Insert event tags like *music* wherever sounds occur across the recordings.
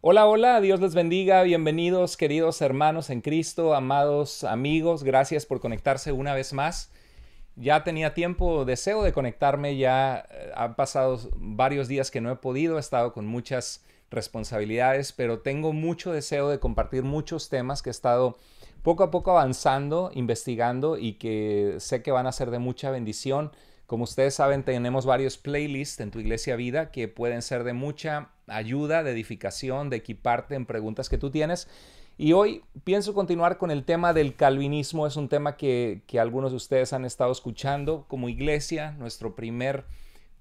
Hola, hola, Dios les bendiga, bienvenidos queridos hermanos en Cristo, amados amigos, gracias por conectarse una vez más. Ya tenía tiempo, deseo de conectarme, ya eh, han pasado varios días que no he podido, he estado con muchas responsabilidades, pero tengo mucho deseo de compartir muchos temas que he estado poco a poco avanzando, investigando y que sé que van a ser de mucha bendición. Como ustedes saben, tenemos varios playlists en tu iglesia vida que pueden ser de mucha ayuda, de edificación, de equiparte en preguntas que tú tienes. Y hoy pienso continuar con el tema del calvinismo. Es un tema que, que algunos de ustedes han estado escuchando como iglesia. Nuestro primer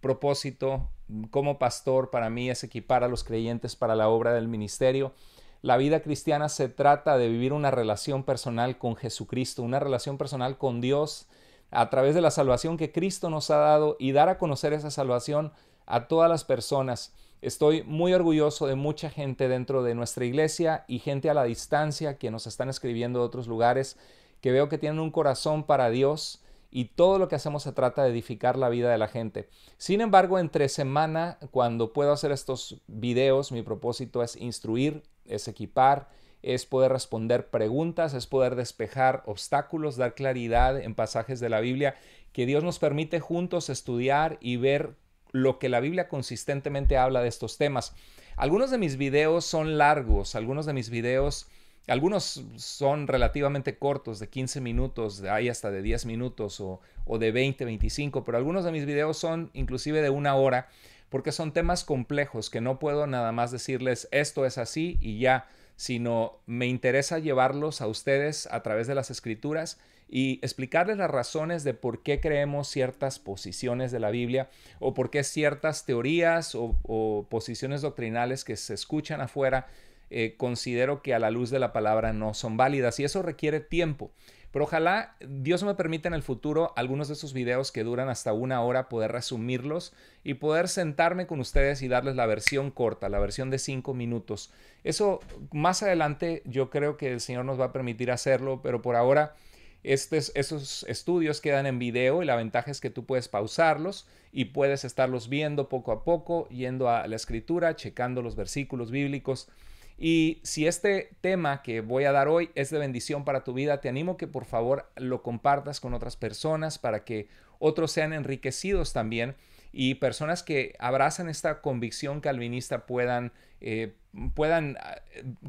propósito como pastor para mí es equipar a los creyentes para la obra del ministerio. La vida cristiana se trata de vivir una relación personal con Jesucristo, una relación personal con Dios a través de la salvación que Cristo nos ha dado y dar a conocer esa salvación a todas las personas. Estoy muy orgulloso de mucha gente dentro de nuestra iglesia y gente a la distancia que nos están escribiendo de otros lugares, que veo que tienen un corazón para Dios y todo lo que hacemos se trata de edificar la vida de la gente. Sin embargo, entre semana, cuando puedo hacer estos videos, mi propósito es instruir, es equipar, es poder responder preguntas, es poder despejar obstáculos, dar claridad en pasajes de la Biblia que Dios nos permite juntos estudiar y ver lo que la Biblia consistentemente habla de estos temas. Algunos de mis videos son largos, algunos de mis videos, algunos son relativamente cortos, de 15 minutos, de ahí hasta de 10 minutos o, de 20, 25, pero algunos de mis videos son inclusive de una hora, porque son temas complejos que no puedo nada más decirles esto es así y ya sino me interesa llevarlos a ustedes a través de las escrituras y explicarles las razones de por qué creemos ciertas posiciones de la Biblia o por qué ciertas teorías o, posiciones doctrinales que se escuchan afuera eh, considero que a la luz de la palabra no son válidas y eso requiere tiempo. Pero ojalá Dios me permita en el futuro algunos de esos videos que duran hasta una hora poder resumirlos y poder sentarme con ustedes y darles la versión corta, la versión de cinco minutos. Eso más adelante yo creo que el Señor nos va a permitir hacerlo, pero por ahora estos, esos estudios quedan en video y la ventaja es que tú puedes pausarlos y puedes estarlos viendo poco a poco, yendo a la escritura, checando los versículos bíblicos. Y si este tema que voy a dar hoy es de bendición para tu vida, te animo que por favor lo compartas con otras personas para que otros sean enriquecidos también y personas que abrazan esta convicción calvinista puedan, eh, puedan ah,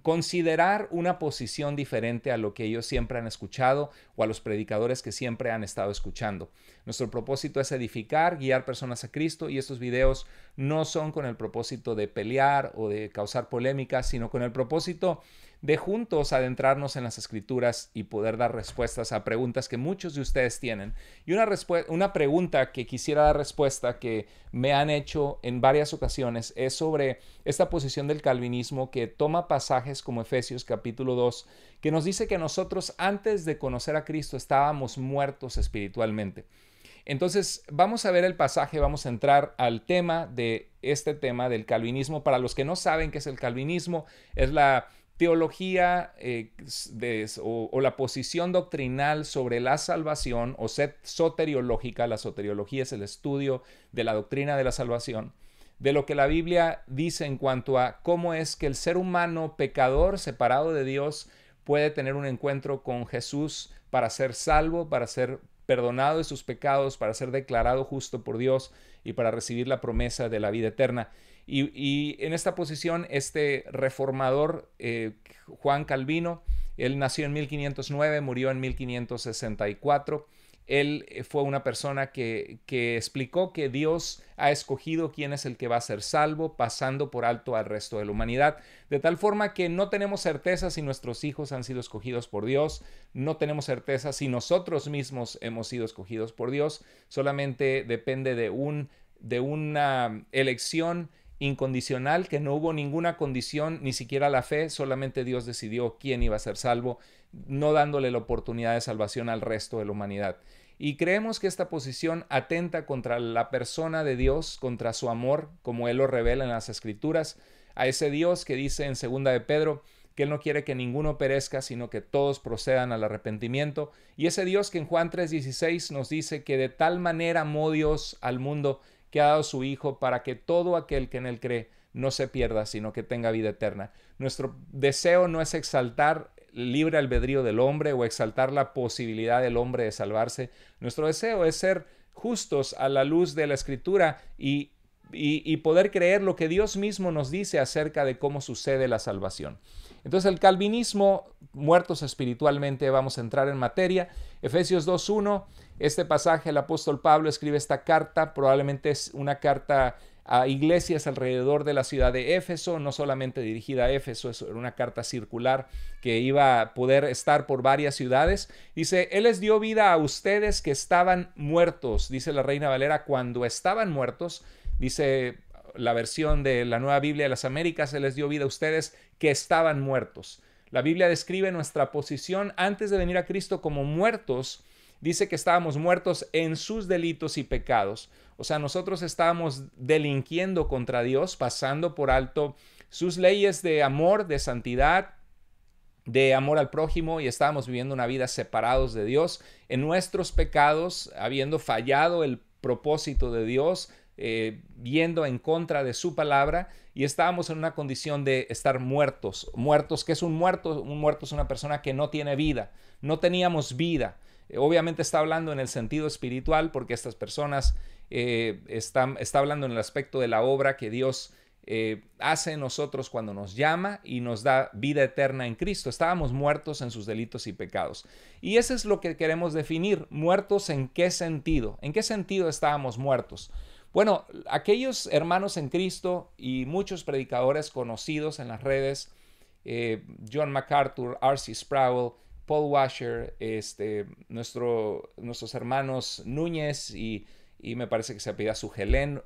considerar una posición diferente a lo que ellos siempre han escuchado o a los predicadores que siempre han estado escuchando. Nuestro propósito es edificar, guiar personas a Cristo y estos videos no son con el propósito de pelear o de causar polémicas, sino con el propósito de juntos adentrarnos en las escrituras y poder dar respuestas a preguntas que muchos de ustedes tienen. Y una, una pregunta que quisiera dar respuesta que me han hecho en varias ocasiones es sobre esta posición del calvinismo que toma pasajes como Efesios capítulo 2, que nos dice que nosotros antes de conocer a Cristo estábamos muertos espiritualmente. Entonces, vamos a ver el pasaje, vamos a entrar al tema de este tema del calvinismo. Para los que no saben qué es el calvinismo, es la teología eh, o, o, la posición doctrinal sobre la salvación o soteriológica. La soteriología es el estudio de la doctrina de la salvación, de lo que la Biblia dice en cuanto a cómo es que el ser humano pecador separado de Dios puede tener un encuentro con Jesús para ser salvo, para ser perdonado de sus pecados, para ser declarado justo por Dios y para recibir la promesa de la vida eterna. Y, en esta posición, este reformador, eh, Juan Calvino, él nació en 1509, murió en 1564. Él eh, fue una persona que, explicó que Dios ha escogido quién es el que va a ser salvo, pasando por alto al resto de la humanidad, de tal forma que no tenemos certeza si nuestros hijos han sido escogidos por Dios, no tenemos certeza si nosotros mismos hemos sido escogidos por Dios, solamente depende de, un, de una elección incondicional, que no hubo ninguna condición, ni siquiera la fe, solamente Dios decidió quién iba a ser salvo, no dándole la oportunidad de salvación al resto de la humanidad. Y creemos que esta posición atenta contra la persona de Dios, contra su amor, como Él lo revela en las Escrituras, a ese Dios que dice en segunda de Pedro, que Él no quiere que ninguno perezca, sino que todos procedan al arrepentimiento. Y ese Dios que en Juan 3:16 nos dice que de tal manera amó Dios al mundo que ha dado su Hijo para que todo aquel que en Él cree no se pierda, sino que tenga vida eterna. Nuestro deseo no es exaltar libre albedrío del hombre o exaltar la posibilidad del hombre de salvarse. Nuestro deseo es ser justos a la luz de la Escritura y y, poder creer lo que Dios mismo nos dice acerca de cómo sucede la salvación. Entonces el calvinismo, muertos espiritualmente, vamos a entrar en materia. Efesios 2.1, este pasaje el apóstol Pablo escribe esta carta, probablemente es una carta a iglesias alrededor de la ciudad de Éfeso, no solamente dirigida a Éfeso, es una carta circular que iba a poder estar por varias ciudades. Dice, Él les dio vida a ustedes que estaban muertos, dice la reina Valera, cuando estaban muertos Dice la versión de la Nueva Biblia de las Américas, se les dio vida a ustedes que estaban muertos. La Biblia describe nuestra posición antes de venir a Cristo como muertos. Dice que estábamos muertos en sus delitos y pecados. O sea, nosotros estábamos delinquiendo contra Dios, pasando por alto sus leyes de amor, de santidad, de amor al prójimo y estábamos viviendo una vida separados de Dios en nuestros pecados, habiendo fallado el propósito de Dios, eh, viendo en contra de su palabra y estábamos en una condición de estar muertos. Muertos, que es un muerto? Un muerto es una persona que no tiene vida. No teníamos vida. Eh, obviamente está hablando en el sentido espiritual porque estas personas eh, están, está hablando en el aspecto de la obra que Dios hace en nosotros cuando nos llama y nos da vida eterna en Cristo. Estábamos muertos en sus delitos y pecados. Y eso es lo que queremos definir, muertos en qué sentido. ¿En qué sentido estábamos muertos? Bueno, aquellos hermanos en Cristo y muchos predicadores conocidos en las redes, eh, John MacArthur, R.C. Sproul, Paul Washer, este, nuestro, nuestros hermanos Núñez y, me parece que se apellida su Helen,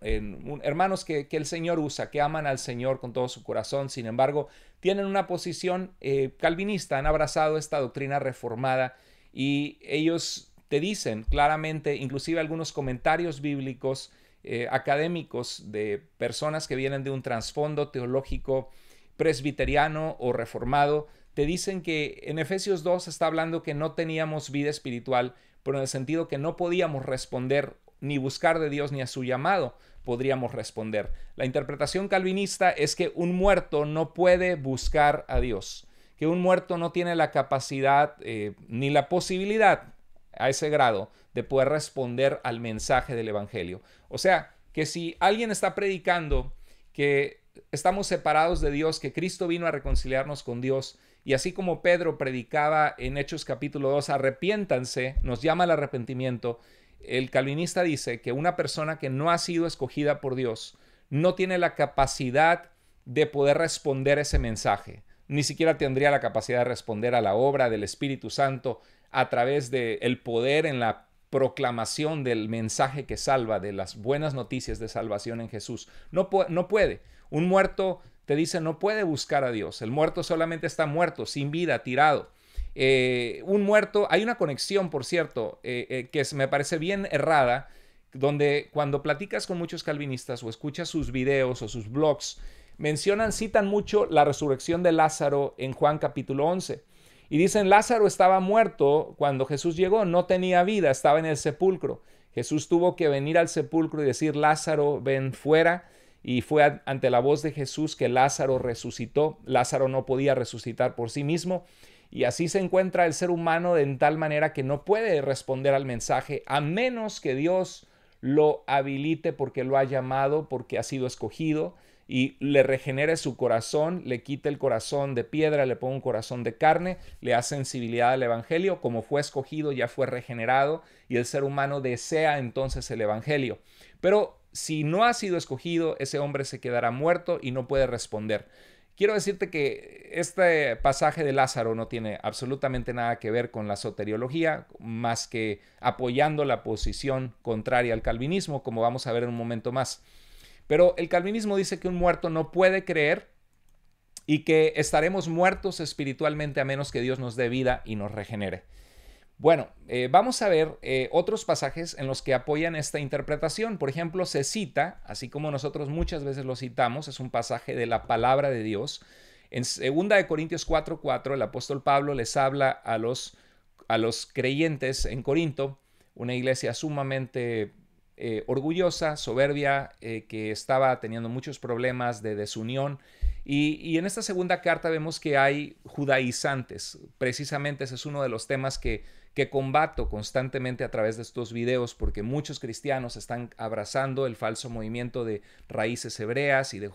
hermanos que, el Señor usa, que aman al Señor con todo su corazón, sin embargo, tienen una posición eh, calvinista, han abrazado esta doctrina reformada y ellos te dicen claramente, inclusive algunos comentarios bíblicos, eh, académicos de personas que vienen de un trasfondo teológico presbiteriano o reformado, te dicen que en Efesios 2 está hablando que no teníamos vida espiritual, pero en el sentido que no podíamos responder ni buscar de Dios ni a su llamado, podríamos responder. La interpretación calvinista es que un muerto no puede buscar a Dios, que un muerto no tiene la capacidad eh, ni la posibilidad a ese grado de poder responder al mensaje del Evangelio. O sea, que si alguien está predicando que estamos separados de Dios, que Cristo vino a reconciliarnos con Dios, y así como Pedro predicaba en Hechos capítulo 2, arrepiéntanse, nos llama al arrepentimiento, el calvinista dice que una persona que no ha sido escogida por Dios no tiene la capacidad de poder responder ese mensaje, ni siquiera tendría la capacidad de responder a la obra del Espíritu Santo a través del poder en la proclamación del mensaje que salva, de las buenas noticias de salvación en Jesús. No, no puede. Un muerto, te dice, no puede buscar a Dios. El muerto solamente está muerto, sin vida, tirado. Eh, un muerto, hay una conexión, por cierto, eh, eh, que me parece bien errada, donde cuando platicas con muchos calvinistas o escuchas sus videos o sus blogs, mencionan, citan mucho la resurrección de Lázaro en Juan capítulo 11. Y dicen, Lázaro estaba muerto cuando Jesús llegó, no tenía vida, estaba en el sepulcro. Jesús tuvo que venir al sepulcro y decir, Lázaro, ven fuera. Y fue ante la voz de Jesús que Lázaro resucitó. Lázaro no podía resucitar por sí mismo. Y así se encuentra el ser humano en tal manera que no puede responder al mensaje a menos que Dios lo habilite porque lo ha llamado, porque ha sido escogido, y le regenere su corazón, le quita el corazón de piedra, le pone un corazón de carne, le da sensibilidad al Evangelio, como fue escogido, ya fue regenerado y el ser humano desea entonces el Evangelio. Pero si no ha sido escogido, ese hombre se quedará muerto y no puede responder. Quiero decirte que este pasaje de Lázaro no tiene absolutamente nada que ver con la soteriología, más que apoyando la posición contraria al calvinismo, como vamos a ver en un momento más. Pero el calvinismo dice que un muerto no puede creer y que estaremos muertos espiritualmente a menos que Dios nos dé vida y nos regenere. Bueno, eh, vamos a ver eh, otros pasajes en los que apoyan esta interpretación. Por ejemplo, se cita, así como nosotros muchas veces lo citamos, es un pasaje de la palabra de Dios. En segunda de Corintios 4:4 el apóstol Pablo les habla a los, a los creyentes en Corinto, una iglesia sumamente eh, orgullosa, soberbia, eh, que estaba teniendo muchos problemas de desunión. Y, en esta segunda carta vemos que hay judaizantes. Precisamente ese es uno de los temas que, que combato constantemente a través de estos videos, porque muchos cristianos están abrazando el falso movimiento de raíces hebreas y de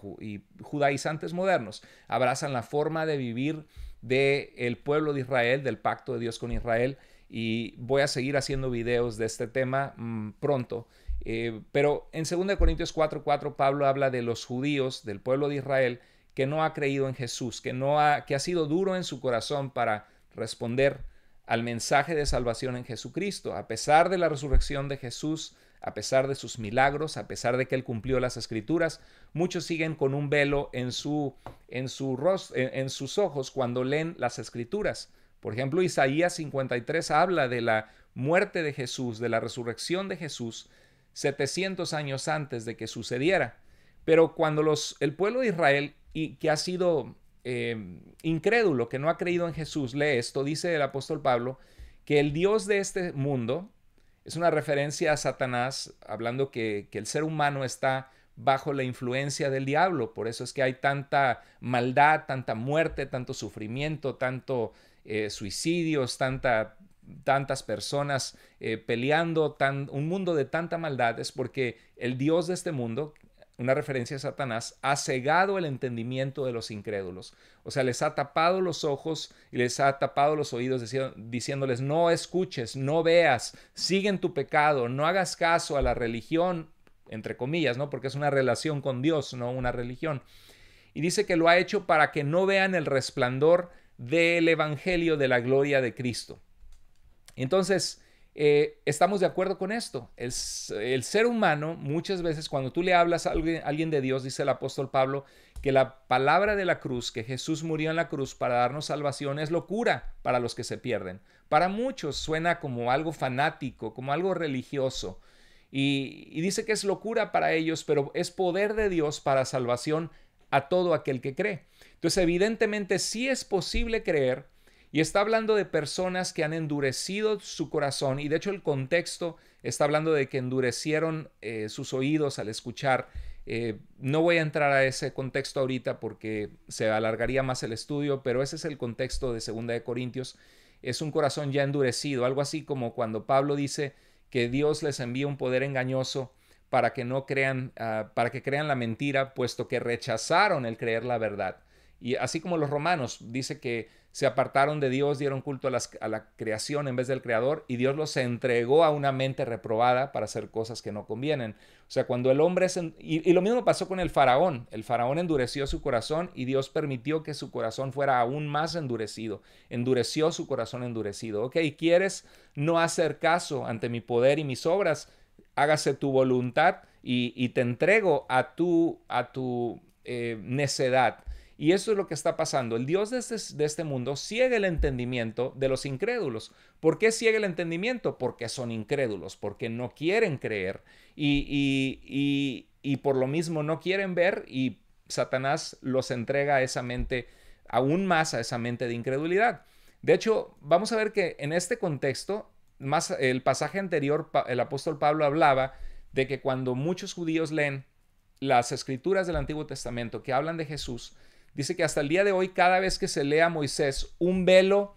judaizantes modernos. Abrazan la forma de vivir de el pueblo de Israel, del pacto de Dios con Israel. Y voy a seguir haciendo videos de este tema mm, pronto. Eh, pero en 2 Corintios 4, 4, Pablo habla de los judíos del pueblo de Israel que no ha creído en Jesús, que, no ha, que ha sido duro en su corazón para responder al mensaje de salvación en Jesucristo. A pesar de la resurrección de Jesús, a pesar de sus milagros, a pesar de que él cumplió las escrituras, muchos siguen con un velo en, su, en, su rostro, en, en sus ojos cuando leen las escrituras. Por ejemplo, Isaías 53 habla de la muerte de Jesús, de la resurrección de Jesús, 700 años antes de que sucediera. Pero cuando los, el pueblo de Israel, y que ha sido em, incrédulo, que no ha creído en Jesús, lee esto, dice el apóstol Pablo, que el Dios de este mundo, es una referencia a Satanás, hablando que, el ser humano está bajo la influencia del diablo, por eso es que hay tanta maldad, tanta muerte, tanto sufrimiento, tanto eh, suicidios, tanta tantas personas eh, peleando, tan, un mundo de tanta maldad, es porque el Dios de este mundo, una referencia a Satanás, ha cegado el entendimiento de los incrédulos. O sea, les ha tapado los ojos y les ha tapado los oídos diciéndoles, no escuches, no veas, sigue en tu pecado, no hagas caso a la religión, entre comillas, ¿no? Porque es una relación con Dios, no una religión. Y dice que lo ha hecho para que no vean el resplandor del Evangelio de la gloria de Cristo. Entonces, eh, estamos de acuerdo con esto. El, ser humano, muchas veces cuando tú le hablas a alguien, de Dios, dice el apóstol Pablo, que la palabra de la cruz, que Jesús murió en la cruz para darnos salvación, es locura para los que se pierden. Para muchos suena como algo fanático, como algo religioso. Y, y dice que es locura para ellos, pero es poder de Dios para salvación a todo aquel que cree. Entonces, evidentemente, sí es posible creer y está hablando de personas que han endurecido su corazón y de hecho el contexto está hablando de que endurecieron eh, sus oídos al escuchar. Eh, no voy a entrar a ese contexto ahorita porque se alargaría más el estudio, pero ese es el contexto de Segunda de Corintios. Es un corazón ya endurecido, algo así como cuando Pablo dice que Dios les envía un poder engañoso para que no crean, ah, para que crean la mentira, puesto que rechazaron el creer la verdad. Y así como los romanos, dice que se apartaron de Dios, dieron culto a, la creación en vez del creador y Dios los entregó a una mente reprobada para hacer cosas que no convienen. O sea, cuando el hombre es... y, lo mismo pasó con el faraón. El faraón endureció su corazón y Dios permitió que su corazón fuera aún más endurecido. Endureció su corazón endurecido. Ok, ¿quieres no hacer caso ante mi poder y mis obras? Hágase tu voluntad y, te entrego a tu, a tu eh, necedad y eso es lo que está pasando. El Dios este, de este, mundo ciega el entendimiento de los incrédulos. ¿Por qué ciega el entendimiento? Porque son incrédulos, porque no quieren creer y, y por lo mismo no quieren ver y Satanás los entrega a esa mente, aún más a esa mente de incredulidad. De hecho, vamos a ver que en este contexto, más el pasaje anterior, el apóstol Pablo hablaba de que cuando muchos judíos leen las escrituras del Antiguo Testamento que hablan de Jesús, Dice que hasta el día de hoy, cada vez que se lea a Moisés, un velo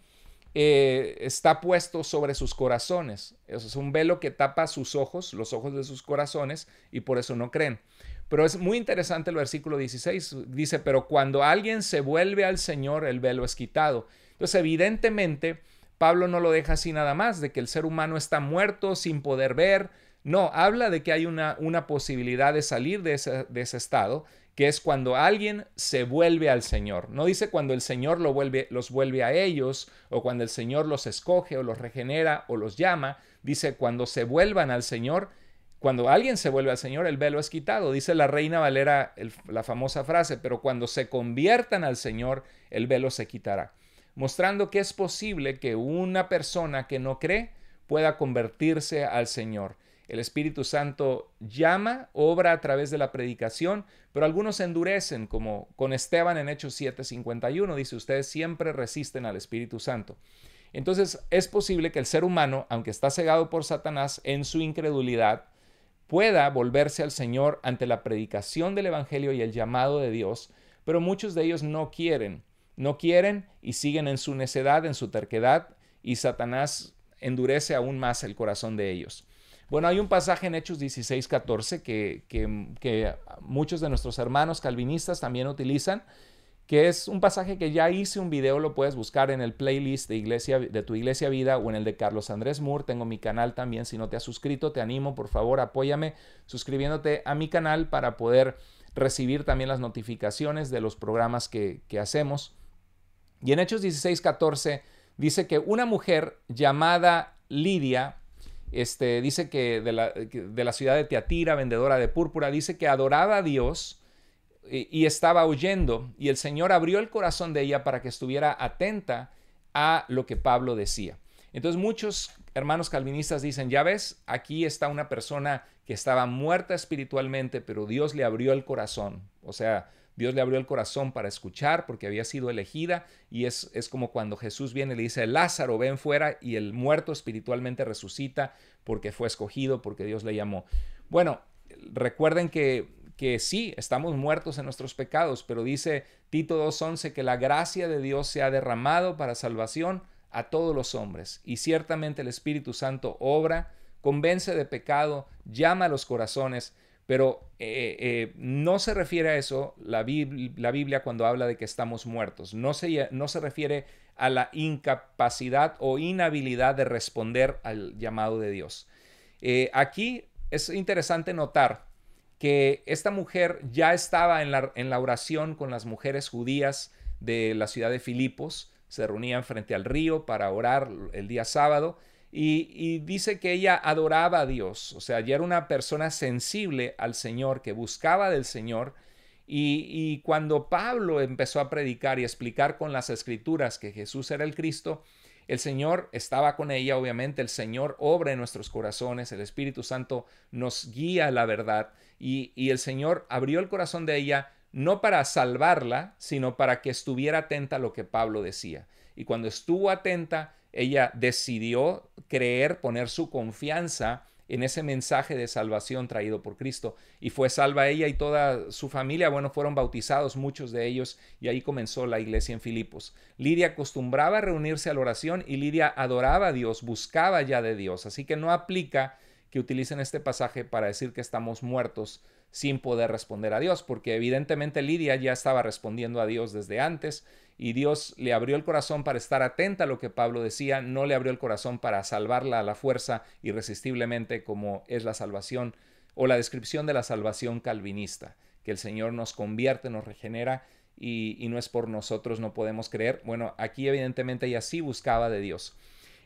eh, está puesto sobre sus corazones. es un velo que tapa sus ojos, los ojos de sus corazones, y por eso no creen. Pero es muy interesante el versículo 16. Dice, pero cuando alguien se vuelve al Señor, el velo es quitado. Entonces, evidentemente, Pablo no lo deja así nada más, de que el ser humano está muerto, sin poder ver. No, habla de que hay una, una posibilidad de salir de ese, de ese estado, que es cuando alguien se vuelve al Señor. No dice cuando el Señor lo vuelve, los vuelve a ellos, o cuando el Señor los escoge, o los regenera, o los llama. Dice cuando se vuelvan al Señor, cuando alguien se vuelve al Señor, el velo es quitado. Dice la reina Valera la famosa frase, pero cuando se conviertan al Señor, el velo se quitará. Mostrando que es posible que una persona que no cree pueda convertirse al Señor. El Espíritu Santo llama, obra a través de la predicación, pero algunos endurecen, como con Esteban en Hechos 7:51, dice, ustedes siempre resisten al Espíritu Santo. Entonces es posible que el ser humano, aunque está cegado por Satanás en su incredulidad, pueda volverse al Señor ante la predicación del Evangelio y el llamado de Dios, pero muchos de ellos no quieren, no quieren y siguen en su necedad, en su terquedad, y Satanás endurece aún más el corazón de ellos. Bueno, hay un pasaje en Hechos 16, 14 que, muchos de nuestros hermanos calvinistas también utilizan, que es un pasaje que ya hice un video, lo puedes buscar en el playlist de, iglesia, de tu Iglesia Vida o en el de Carlos Andrés Moore. Tengo mi canal también, si no te has suscrito, te animo, por favor, apóyame suscribiéndote a mi canal para poder recibir también las notificaciones de los programas que, que hacemos. Y en Hechos 16, 14 dice que una mujer llamada Lidia, este, dice que de, la, ciudad de Teatira, vendedora de púrpura, dice que adoraba a Dios y, y estaba oyendo, y el Señor abrió el corazón de ella para que estuviera atenta a lo que Pablo decía. Entonces muchos hermanos calvinistas dicen, ya ves, aquí está una persona que estaba muerta espiritualmente, pero Dios le abrió el corazón. O sea, Dios le abrió el corazón para escuchar porque había sido elegida y es, es como cuando Jesús viene y le dice, Lázaro, ven fuera y el muerto espiritualmente resucita porque fue escogido, porque Dios le llamó. Bueno, recuerden que, que sí, estamos muertos en nuestros pecados, pero dice Tito 2.11 que la gracia de Dios se ha derramado para salvación a todos los hombres y ciertamente el Espíritu Santo obra, convence de pecado, llama a los corazones, pero eh, eh, no se refiere a eso la, Biblia cuando habla de que estamos muertos. No se, refiere a la incapacidad o inhabilidad de responder al llamado de Dios. Eh, aquí es interesante notar que esta mujer ya estaba en la oración con las mujeres judías de la ciudad de Filipos. Se reunían frente al río para orar el día sábado y, dice que ella adoraba a Dios, o sea, ella era una persona sensible al Señor, que buscaba del Señor. Y, cuando Pablo empezó a predicar y explicar con las escrituras que Jesús era el Cristo, el Señor estaba con ella, obviamente, el Señor obra en nuestros corazones, el Espíritu Santo nos guía a la verdad y, y el Señor abrió el corazón de ella no para salvarla, sino para que estuviera atenta a lo que Pablo decía. Y cuando estuvo atenta, ella decidió creer, poner su confianza en ese mensaje de salvación traído por Cristo. Y fue salva ella y toda su familia. Bueno, fueron bautizados muchos de ellos y ahí comenzó la iglesia en Filipos. Lidia acostumbraba a reunirse a la oración y Lidia adoraba a Dios, buscaba ya de Dios. Así que no aplica que utilicen este pasaje para decir que estamos muertos sin poder responder a Dios, porque evidentemente Lidia ya estaba respondiendo a Dios desde antes y Dios le abrió el corazón para estar atenta a lo que Pablo decía, no le abrió el corazón para salvarla a la fuerza irresistiblemente como es la salvación o la descripción de la salvación calvinista, que el Señor nos convierte, nos regenera y, no es por nosotros, no podemos creer. Bueno, aquí evidentemente ella sí buscaba de Dios.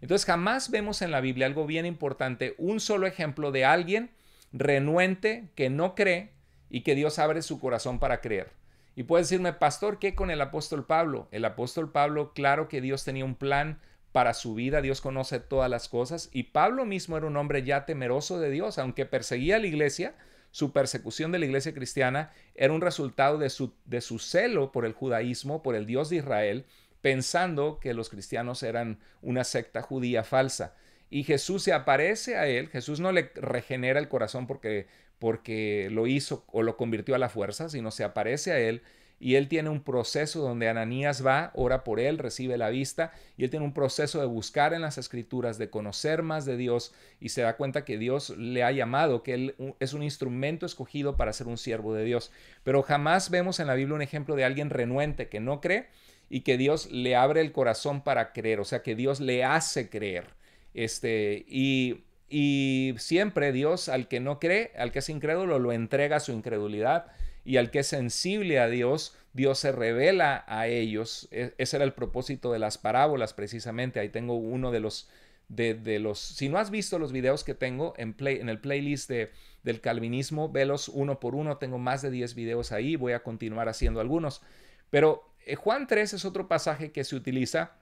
Entonces jamás vemos en la Biblia algo bien importante, un solo ejemplo de alguien renuente, que no cree y que Dios abre su corazón para creer. Y puedes decirme, pastor, ¿qué con el apóstol Pablo? El apóstol Pablo, claro que Dios tenía un plan para su vida, Dios conoce todas las cosas y Pablo mismo era un hombre ya temeroso de Dios, aunque perseguía a la iglesia, su persecución de la iglesia cristiana era un resultado de su, de su celo por el judaísmo, por el Dios de Israel, pensando que los cristianos eran una secta judía falsa y Jesús se aparece a él, Jesús no le regenera el corazón porque, porque lo hizo o lo convirtió a la fuerza, sino se aparece a él y él tiene un proceso donde Ananías va, ora por él, recibe la vista, y él tiene un proceso de buscar en las escrituras, de conocer más de Dios, y se da cuenta que Dios le ha llamado, que él es un instrumento escogido para ser un siervo de Dios. Pero jamás vemos en la Biblia un ejemplo de alguien renuente que no cree y que Dios le abre el corazón para creer, o sea, que Dios le hace creer. Este, y, y siempre Dios al que no cree, al que es incrédulo, lo entrega a su incredulidad y al que es sensible a Dios, Dios se revela a ellos. E, ese era el propósito de las parábolas precisamente. Ahí tengo uno de los, de, los, si no has visto los videos que tengo en, play, en el playlist de, del calvinismo, velos uno por uno. Tengo más de 10 videos ahí, voy a continuar haciendo algunos. Pero eh, Juan 3 es otro pasaje que se utiliza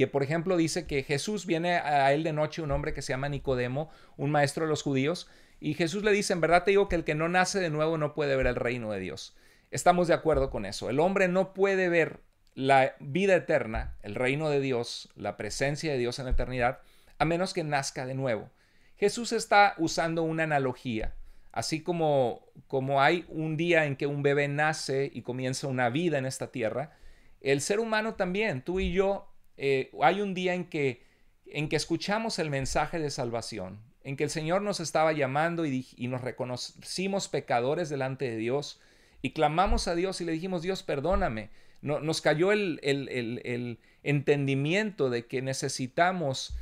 que por ejemplo dice que Jesús viene a él de noche un hombre que se llama Nicodemo, un maestro de los judíos, y Jesús le dice, en verdad te digo que el que no nace de nuevo no puede ver el reino de Dios. Estamos de acuerdo con eso. El hombre no puede ver la vida eterna, el reino de Dios, la presencia de Dios en la eternidad, a menos que nazca de nuevo. Jesús está usando una analogía. Así como, como hay un día en que un bebé nace y comienza una vida en esta tierra, el ser humano también, tú y yo, eh, hay un día en que, en que escuchamos el mensaje de salvación, en que el Señor nos estaba llamando y, nos reconocimos pecadores delante de Dios y clamamos a Dios y le dijimos, Dios, perdóname. No, nos cayó el, el, entendimiento de que necesitamos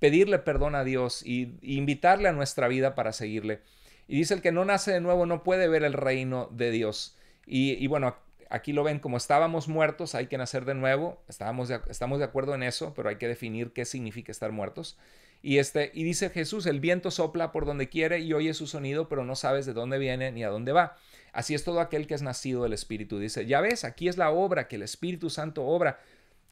pedirle perdón a Dios y, invitarle a nuestra vida para seguirle. Y dice el que no nace de nuevo no puede ver el reino de Dios. Y, y bueno, aquí lo ven como estábamos muertos, hay que nacer de nuevo, estábamos estamos de acuerdo en eso, pero hay que definir qué significa estar muertos. Y, este, y dice Jesús, el viento sopla por donde quiere y oye su sonido, pero no sabes de dónde viene ni a dónde va. Así es todo aquel que es nacido del Espíritu. Dice, ya ves, aquí es la obra que el Espíritu Santo obra.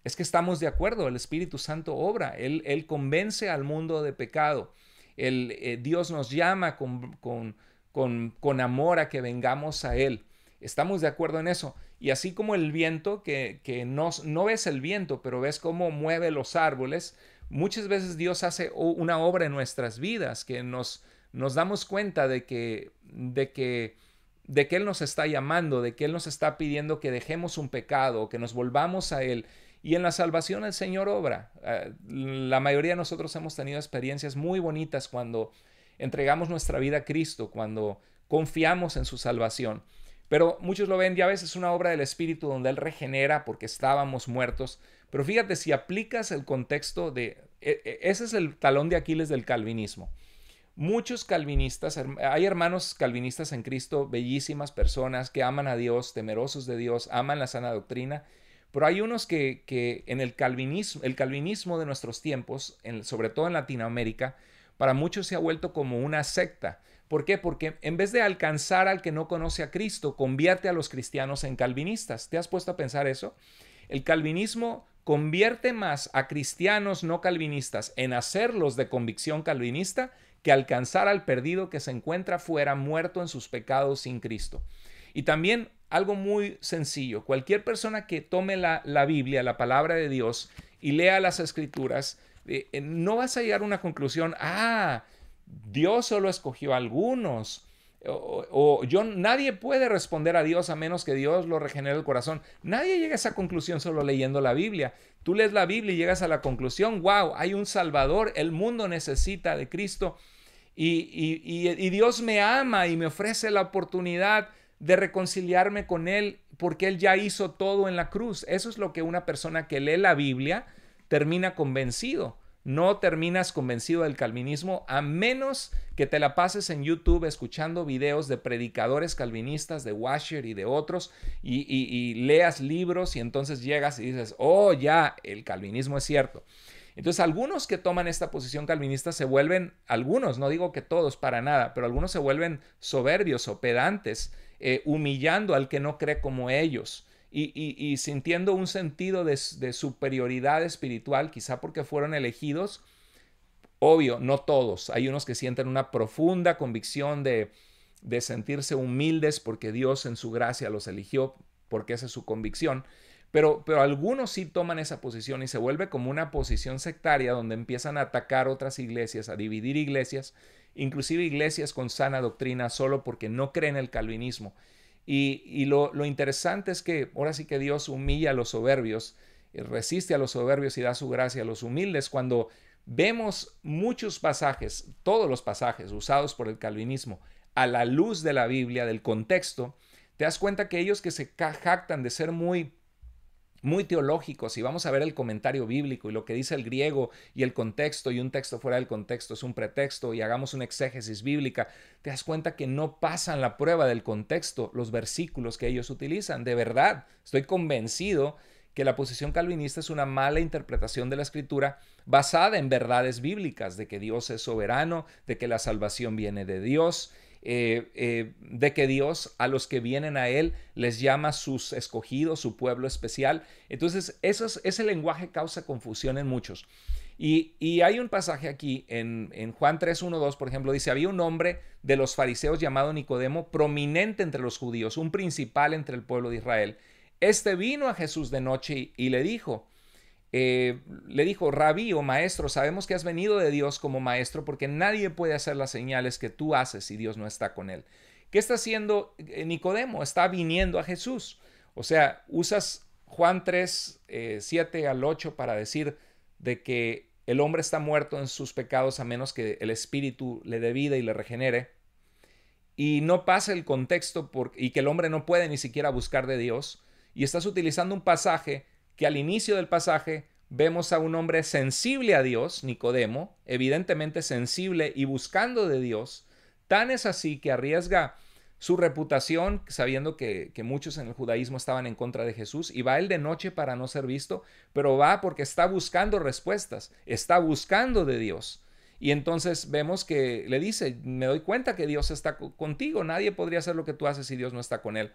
Es que estamos de acuerdo, el Espíritu Santo obra, Él, él convence al mundo de pecado. El, eh, Dios nos llama con, con, con amor a que vengamos a Él. Estamos de acuerdo en eso. Y así como el viento, que, que no, no ves el viento, pero ves cómo mueve los árboles, muchas veces Dios hace una obra en nuestras vidas que nos, nos damos cuenta de que, de que, de que Él nos está llamando, de que Él nos está pidiendo que dejemos un pecado, que nos volvamos a Él. Y en la salvación el Señor obra. Ah, la mayoría de nosotros hemos tenido experiencias muy bonitas cuando entregamos nuestra vida a Cristo, cuando confiamos en su salvación. Pero muchos lo ven ya a veces una obra del Espíritu donde Él regenera porque estábamos muertos. Pero fíjate, si aplicas el contexto de... E, e, ese es el talón de Aquiles del calvinismo. Muchos calvinistas, hay hermanos calvinistas en Cristo, bellísimas personas que aman a Dios, temerosos de Dios, aman la sana doctrina, pero hay unos que, en el calvinismo, el calvinismo de nuestros tiempos, sobre todo en Latinoamérica, para muchos se ha vuelto como una secta. ¿Por qué? Porque en vez de alcanzar al que no conoce a Cristo, convierte a los cristianos en calvinistas. ¿Te has puesto a pensar eso? El calvinismo convierte más a cristianos no calvinistas en hacerlos de convicción calvinista que alcanzar al perdido que se encuentra fuera muerto en sus pecados sin Cristo. Y también algo muy sencillo, cualquier persona que tome la, Biblia, la palabra de Dios, y lea las escrituras, eh, eh, no vas a llegar a una conclusión, ah, Dios solo escogió a algunos. O, yo nadie puede responder a Dios a menos que Dios lo regenere el corazón. Nadie llega a esa conclusión solo leyendo la Biblia. Tú lees la Biblia y llegas a la conclusión, wow, hay un Salvador, el mundo necesita de Cristo y, y Dios me ama y me ofrece la oportunidad de reconciliarme con Él porque Él ya hizo todo en la cruz. Eso es lo que una persona que lee la Biblia termina convencido no terminas convencido del calvinismo a menos que te la pases en YouTube escuchando videos de predicadores calvinistas, de Washer y de otros, y, leas libros y entonces llegas y dices, oh, ya, el calvinismo es cierto. Entonces, algunos que toman esta posición calvinista se vuelven, algunos, no digo que todos para nada, pero algunos se vuelven soberbios o pedantes, eh, humillando al que no cree como ellos y, sintiendo un sentido de, superioridad espiritual, quizá porque fueron elegidos. Obvio, no todos. Hay unos que sienten una profunda convicción de, sentirse humildes porque Dios en su gracia los eligió, porque esa es su convicción. Pero, pero, algunos sí toman esa posición y se vuelve como una posición sectaria donde empiezan a atacar otras iglesias, a dividir iglesias, inclusive iglesias con sana doctrina solo porque no creen el calvinismo. Y, lo, lo, interesante es que ahora sí que Dios humilla a los soberbios, eh, resiste a los soberbios y da su gracia a los humildes. Cuando vemos muchos pasajes, todos los pasajes usados por el calvinismo, a la luz de la Biblia, del contexto, te das cuenta que ellos que se jactan de ser muy muy teológicos y vamos a ver el comentario bíblico y lo que dice el griego y el contexto y un texto fuera del contexto es un pretexto y hagamos una exégesis bíblica, te das cuenta que no pasan la prueba del contexto los versículos que ellos utilizan. De verdad, estoy convencido que la posición calvinista es una mala interpretación de la escritura basada en verdades bíblicas, de que Dios es soberano, de que la salvación viene de Dios eh, eh, de que Dios a los que vienen a Él les llama sus escogidos, su pueblo especial. Entonces, eso ese lenguaje causa confusión en muchos. Y, hay un pasaje aquí en, Juan 3, 1, 2, por ejemplo, dice, había un hombre de los fariseos llamado Nicodemo, prominente entre los judíos, un principal entre el pueblo de Israel. Este vino a Jesús de noche y le dijo, eh, le dijo, rabí o maestro, sabemos que has venido de Dios como maestro porque nadie puede hacer las señales que tú haces si Dios no está con él. ¿Qué está haciendo eh, Nicodemo? Está viniendo a Jesús. O sea, usas Juan 3, 7 eh, al 8 para decir de que el hombre está muerto en sus pecados a menos que el Espíritu le dé vida y le regenere. Y no pasa el contexto y que el hombre no puede ni siquiera buscar de Dios. Y estás utilizando un pasaje que al inicio del pasaje vemos a un hombre sensible a Dios, Nicodemo, evidentemente sensible y buscando de Dios, tan es así que arriesga su reputación, sabiendo que, muchos en el judaísmo estaban en contra de Jesús, y va él de noche para no ser visto, pero va porque está buscando respuestas, está buscando de Dios. Y entonces vemos que le dice, me doy cuenta que Dios está contigo, nadie podría hacer lo que tú haces si Dios no está con él.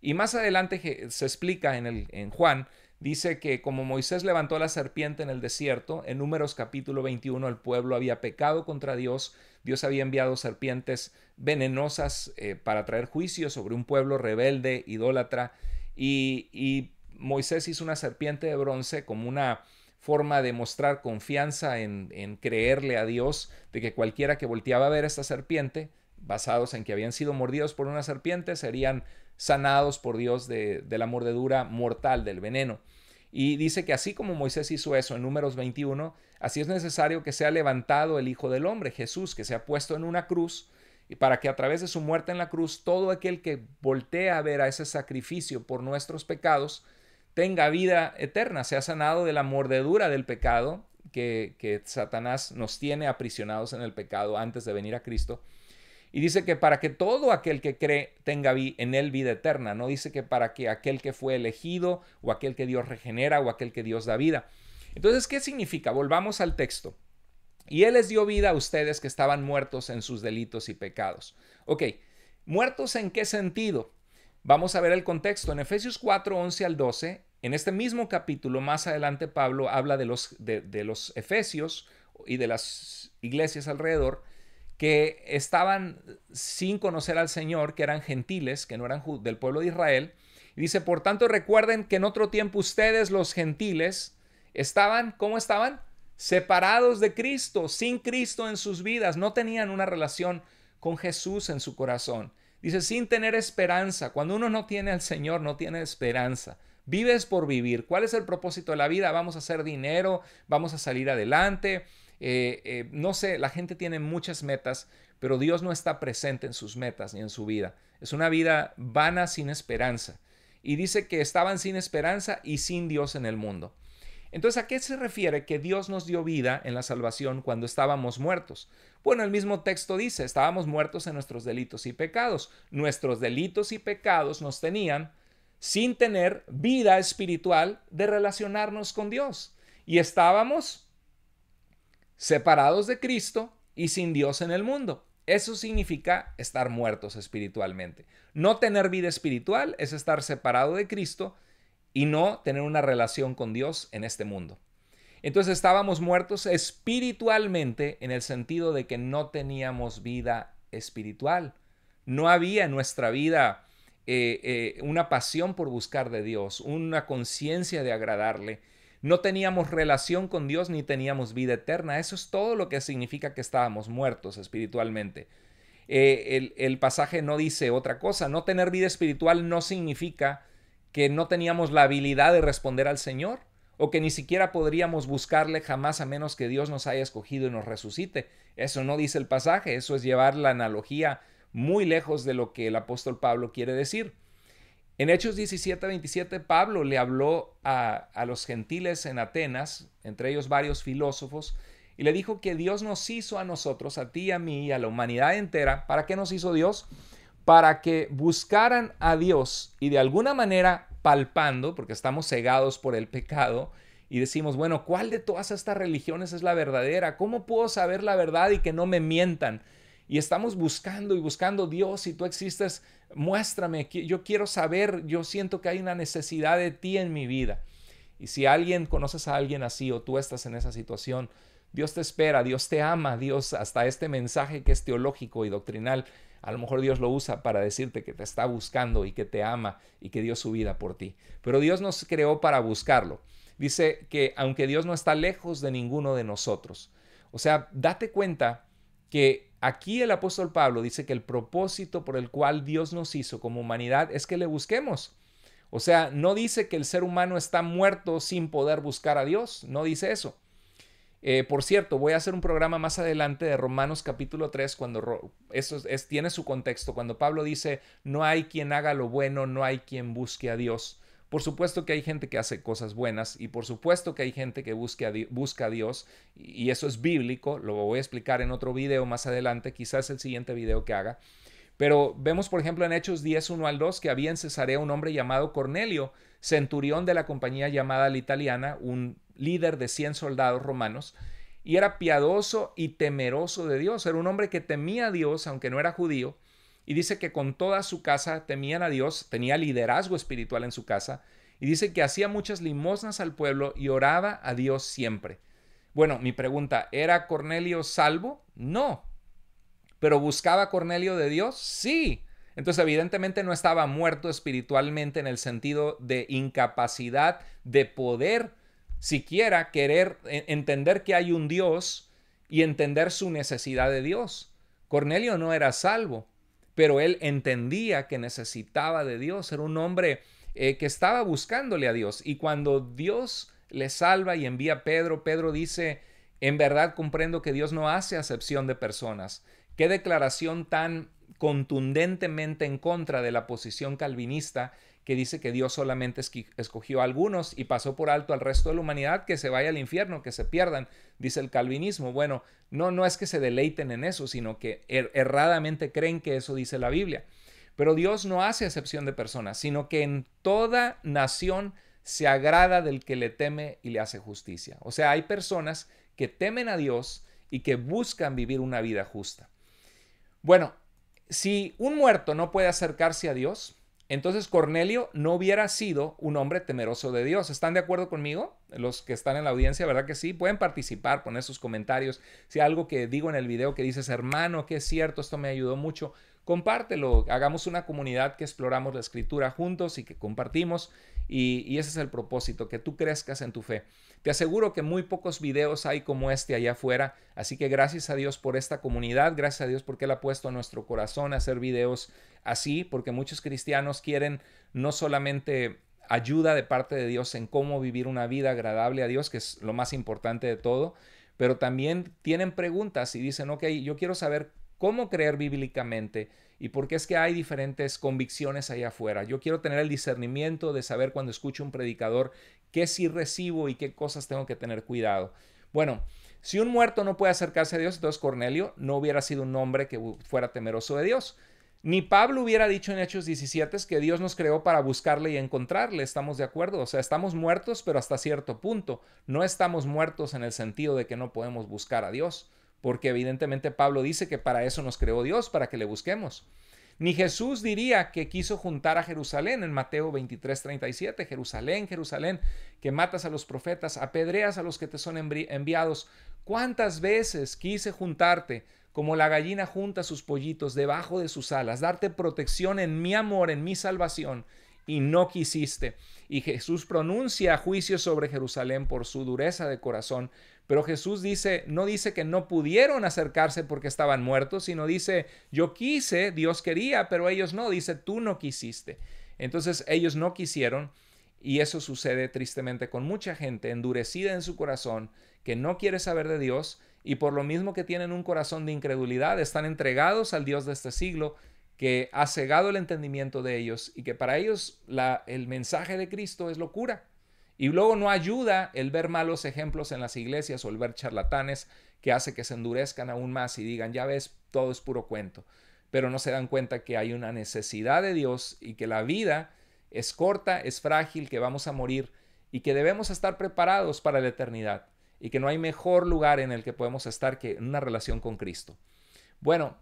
Y más adelante se explica en, el, en Juan dice que como Moisés levantó la serpiente en el desierto, en números capítulo 21 el pueblo había pecado contra Dios, Dios había enviado serpientes venenosas eh, para traer juicio sobre un pueblo rebelde, idólatra, y, Moisés hizo una serpiente de bronce como una forma de mostrar confianza en, en, creerle a Dios, de que cualquiera que volteaba a ver esta serpiente, basados en que habían sido mordidos por una serpiente, serían sanados por Dios de, la mordedura mortal del veneno. Y dice que así como Moisés hizo eso en números 21, así es necesario que sea levantado el Hijo del Hombre, Jesús, que se ha puesto en una cruz, y para que a través de su muerte en la cruz todo aquel que voltea a ver a ese sacrificio por nuestros pecados tenga vida eterna, se ha sanado de la mordedura del pecado que Satanás nos tiene aprisionados en el pecado antes de venir a Cristo y dice que para que todo aquel que cree tenga en él vida eterna, no dice que para que aquel que fue elegido o aquel que Dios regenera o aquel que Dios da vida. Entonces, ¿qué significa? Volvamos al texto. Y él les dio vida a ustedes que estaban muertos en sus delitos y pecados. Ok, muertos en qué sentido? Vamos a ver el contexto. En Efesios 4, 11 al 12, en este mismo capítulo, más adelante Pablo habla de los, de los efesios y de las iglesias alrededor que estaban sin conocer al Señor, que eran gentiles, que no eran del pueblo de Israel. Y dice, por tanto recuerden que en otro tiempo ustedes los gentiles estaban, ¿cómo estaban? Separados de Cristo, sin Cristo en sus vidas, no tenían una relación con Jesús en su corazón. Dice, sin tener esperanza, cuando uno no tiene al Señor, no tiene esperanza. Vives por vivir. ¿Cuál es el propósito de la vida? Vamos a hacer dinero, vamos a salir adelante, eh, eh, no sé, la gente tiene muchas metas, pero Dios no está presente en sus metas ni en su vida. Es una vida vana sin esperanza. Y dice que estaban sin esperanza y sin Dios en el mundo. Entonces, ¿a qué se refiere que Dios nos dio vida en la salvación cuando estábamos muertos? Bueno, el mismo texto dice, estábamos muertos en nuestros delitos y pecados. Nuestros delitos y pecados nos tenían sin tener vida espiritual de relacionarnos con Dios. Y estábamos separados de Cristo y sin Dios en el mundo. Eso significa estar muertos espiritualmente. No tener vida espiritual es estar separado de Cristo y no tener una relación con Dios en este mundo. Entonces estábamos muertos espiritualmente en el sentido de que no teníamos vida espiritual. No había en nuestra vida eh, eh, una pasión por buscar de Dios, una conciencia de agradarle no teníamos relación con Dios ni teníamos vida eterna. Eso es todo lo que significa que estábamos muertos espiritualmente. Eh, el, el pasaje no dice otra cosa. No tener vida espiritual no significa que no teníamos la habilidad de responder al Señor o que ni siquiera podríamos buscarle jamás a menos que Dios nos haya escogido y nos resucite. Eso no dice el pasaje, eso es llevar la analogía muy lejos de lo que el apóstol Pablo quiere decir. En Hechos 17, 27, Pablo le habló a, los gentiles en Atenas, entre ellos varios filósofos, y le dijo que Dios nos hizo a nosotros, a ti, a mí, y a la humanidad entera. ¿Para qué nos hizo Dios? Para que buscaran a Dios y de alguna manera palpando, porque estamos cegados por el pecado, y decimos, bueno, ¿cuál de todas estas religiones es la verdadera? ¿Cómo puedo saber la verdad y que no me mientan? y estamos buscando y buscando Dios, si tú existes, muéstrame, yo quiero saber, yo siento que hay una necesidad de ti en mi vida. Y si alguien conoces a alguien así o tú estás en esa situación, Dios te espera, Dios te ama, Dios hasta este mensaje que es teológico y doctrinal, a lo mejor Dios lo usa para decirte que te está buscando y que te ama y que dio su vida por ti. Pero Dios nos creó para buscarlo. Dice que aunque Dios no está lejos de ninguno de nosotros. O sea, date cuenta que Aquí el apóstol Pablo dice que el propósito por el cual Dios nos hizo como humanidad es que le busquemos. O sea, no dice que el ser humano está muerto sin poder buscar a Dios, no dice eso. Eh, por cierto, voy a hacer un programa más adelante de Romanos capítulo 3, cuando eso tiene su contexto, cuando Pablo dice, no hay quien haga lo bueno, no hay quien busque a Dios. Por supuesto que hay gente que hace cosas buenas y por supuesto que hay gente que busca a, Dios, busca Dios y eso es bíblico, lo voy a explicar en otro video más adelante, quizás el siguiente video que haga. Pero vemos, por ejemplo, en Hechos 10, 1 al 2, que había en Cesarea un hombre llamado Cornelio, centurión de la compañía llamada la italiana, un líder de 100 soldados romanos, y era piadoso y temeroso de Dios. Era un hombre que temía a Dios, aunque no era judío, y dice que con toda su casa temían a Dios, tenía liderazgo espiritual en su casa. Y dice que hacía muchas limosnas al pueblo y oraba a Dios siempre. Bueno, mi pregunta, ¿era Cornelio salvo? No. ¿Pero buscaba Cornelio de Dios? Sí. Entonces, evidentemente no estaba muerto espiritualmente en el sentido de incapacidad de poder siquiera querer e-, entender que hay un Dios y entender su necesidad de Dios. Cornelio no era salvo, pero él entendía que necesitaba de Dios, era un hombre eh, que estaba buscándole a Dios. Y cuando Dios le salva y envía a Pedro, Pedro dice, en verdad comprendo que Dios no hace acepción de personas. Qué declaración tan contundentemente en contra de la posición calvinista que dice que Dios solamente escogió a algunos y pasó por alto al resto de la humanidad que se vaya al infierno, que se pierdan, dice el calvinismo. Bueno, no, no es que se deleiten en eso, sino que er-, erradamente creen que eso dice la Biblia. Pero Dios no hace excepción de personas, sino que en toda nación se agrada del que le teme y le hace justicia. O sea, hay personas que temen a Dios y que buscan vivir una vida justa. Bueno, si un muerto no puede acercarse a Dios, entonces Cornelio no hubiera sido un hombre temeroso de Dios. ¿Están de acuerdo conmigo? Los que están en la audiencia, ¿verdad que sí? Pueden participar, poner sus comentarios. Si algo que digo en el video que dices, hermano, que es cierto, esto me ayudó mucho, compártelo, hagamos una comunidad que exploramos la escritura juntos y que compartimos y, ese es el propósito, que tú crezcas en tu fe. Te aseguro que muy pocos videos hay como este allá afuera, así que gracias a Dios por esta comunidad, gracias a Dios porque Él ha puesto a nuestro corazón hacer videos así, porque muchos cristianos quieren no solamente ayuda de parte de Dios en cómo vivir una vida agradable a Dios, que es lo más importante de todo, pero también tienen preguntas y dicen, ok, yo quiero saber cómo creer bíblicamente y por qué es que hay diferentes convicciones ahí afuera. Yo quiero tener el discernimiento de saber cuando escucho un predicador qué sí recibo y qué cosas tengo que tener cuidado. Bueno, si un muerto no puede acercarse a Dios, entonces Cornelio no hubiera sido un hombre que fuera temeroso de Dios. Ni Pablo hubiera dicho en Hechos 17 que Dios nos creó para buscarle y encontrarle, estamos de acuerdo, o sea, estamos muertos pero hasta cierto punto, no estamos muertos en el sentido de que no podemos buscar a Dios porque evidentemente Pablo dice que para eso nos creó Dios, para que le busquemos. Ni Jesús diría que quiso juntar a Jerusalén en Mateo 23, 37. Jerusalén, Jerusalén, que matas a los profetas, apedreas a los que te son enviados. ¿Cuántas veces quise juntarte como la gallina junta sus pollitos debajo de sus alas, darte protección en mi amor, en mi salvación? Y no quisiste. Y Jesús pronuncia juicio sobre Jerusalén por su dureza de corazón, pero Jesús dice, no dice que no pudieron acercarse porque estaban muertos, sino dice, yo quise, Dios quería, pero ellos no, dice, tú no quisiste. Entonces ellos no quisieron y eso sucede tristemente con mucha gente endurecida en su corazón que no quiere saber de Dios y por lo mismo que tienen un corazón de incredulidad, están entregados al Dios de este siglo que ha cegado el entendimiento de ellos y que para ellos el mensaje de Cristo es locura. Y luego no ayuda el ver malos ejemplos en las iglesias o el ver charlatanes que hace que se endurezcan aún más y digan, ya ves, todo es puro cuento. Pero no se dan cuenta que hay una necesidad de Dios y que la vida es corta, es frágil, que vamos a morir y que debemos estar preparados para la eternidad y que no hay mejor lugar en el que podemos estar que en una relación con Cristo. Bueno,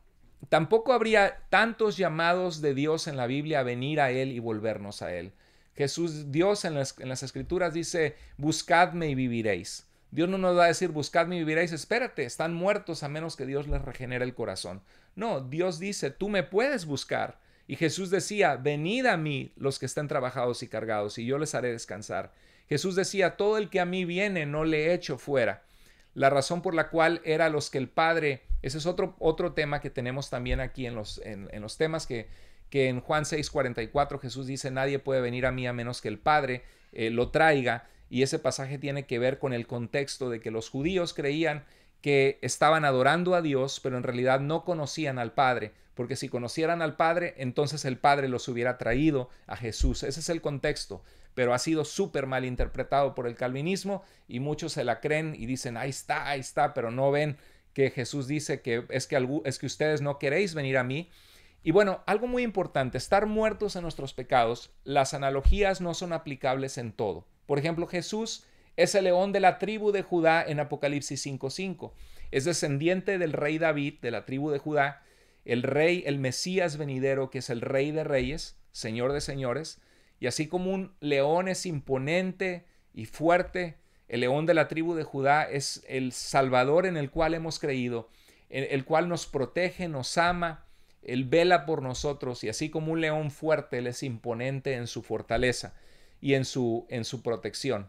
tampoco habría tantos llamados de Dios en la Biblia a venir a Él y volvernos a Él. Jesús, Dios en las, escrituras dice, buscadme y viviréis. Dios no nos va a decir, buscadme y viviréis, espérate, están muertos a menos que Dios les regenere el corazón. No, Dios dice, tú me puedes buscar. Y Jesús decía, venid a mí los que estén trabajados y cargados, y yo les haré descansar. Jesús decía, todo el que a mí viene no le echo fuera. La razón por la cual era los que el Padre, ese es otro, otro tema que tenemos también aquí en los, en los temas que, que en Juan 6:44 Jesús dice, nadie puede venir a mí a menos que el Padre eh, lo traiga. Y ese pasaje tiene que ver con el contexto de que los judíos creían que estaban adorando a Dios, pero en realidad no conocían al Padre, porque si conocieran al Padre, entonces el Padre los hubiera traído a Jesús. Ese es el contexto, pero ha sido súper mal interpretado por el calvinismo y muchos se la creen y dicen, ahí está, ahí está, pero no ven que Jesús dice que es que, es que ustedes no queréis venir a mí, y bueno, algo muy importante, estar muertos en nuestros pecados, las analogías no son aplicables en todo. Por ejemplo, Jesús es el león de la tribu de Judá en Apocalipsis 5.5. Es descendiente del rey David, de la tribu de Judá, el rey, el Mesías venidero, que es el rey de reyes, señor de señores, y así como un león es imponente y fuerte, el león de la tribu de Judá es el Salvador en el cual hemos creído, el cual nos protege, nos ama, él vela por nosotros y así como un león fuerte, Él es imponente en su fortaleza y en su, en su protección.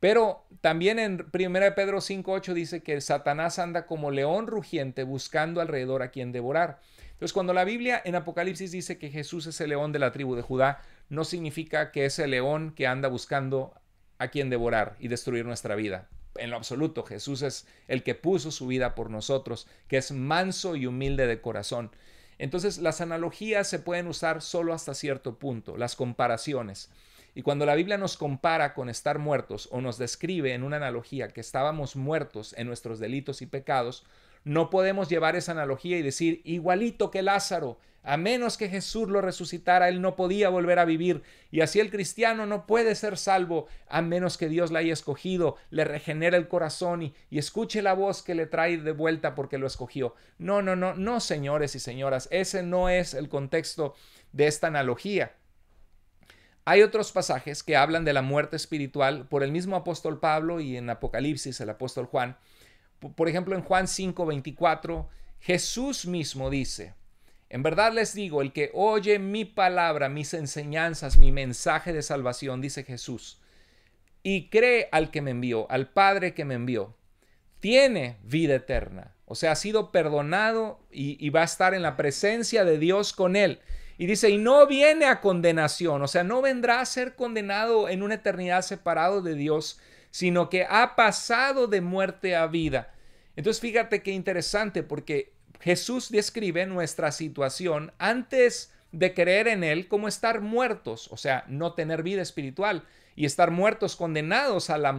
Pero también en 1 Pedro 5.8 dice que Satanás anda como león rugiente buscando alrededor a quien devorar. Entonces cuando la Biblia en Apocalipsis dice que Jesús es el león de la tribu de Judá, no significa que es el león que anda buscando a quien devorar y destruir nuestra vida. En lo absoluto, Jesús es el que puso su vida por nosotros, que es manso y humilde de corazón entonces las analogías se pueden usar solo hasta cierto punto, las comparaciones. Y cuando la Biblia nos compara con estar muertos o nos describe en una analogía que estábamos muertos en nuestros delitos y pecados, no podemos llevar esa analogía y decir igualito que Lázaro, a menos que Jesús lo resucitara, él no podía volver a vivir. Y así el cristiano no puede ser salvo a menos que Dios la haya escogido, le regenera el corazón y, escuche la voz que le trae de vuelta porque lo escogió. No, no, no, no, señores y señoras, ese no es el contexto de esta analogía. Hay otros pasajes que hablan de la muerte espiritual por el mismo apóstol Pablo y en Apocalipsis el apóstol Juan. Por ejemplo, en Juan 5:24, Jesús mismo dice, en verdad les digo, el que oye mi palabra, mis enseñanzas, mi mensaje de salvación, dice Jesús, y cree al que me envió, al Padre que me envió, tiene vida eterna. O sea, ha sido perdonado y, va a estar en la presencia de Dios con él. Y dice, y no viene a condenación, o sea, no vendrá a ser condenado en una eternidad separado de Dios, sino que ha pasado de muerte a vida. Entonces, fíjate qué interesante, porque Jesús describe nuestra situación antes de creer en Él como estar muertos, o sea, no tener vida espiritual y estar muertos condenados a la,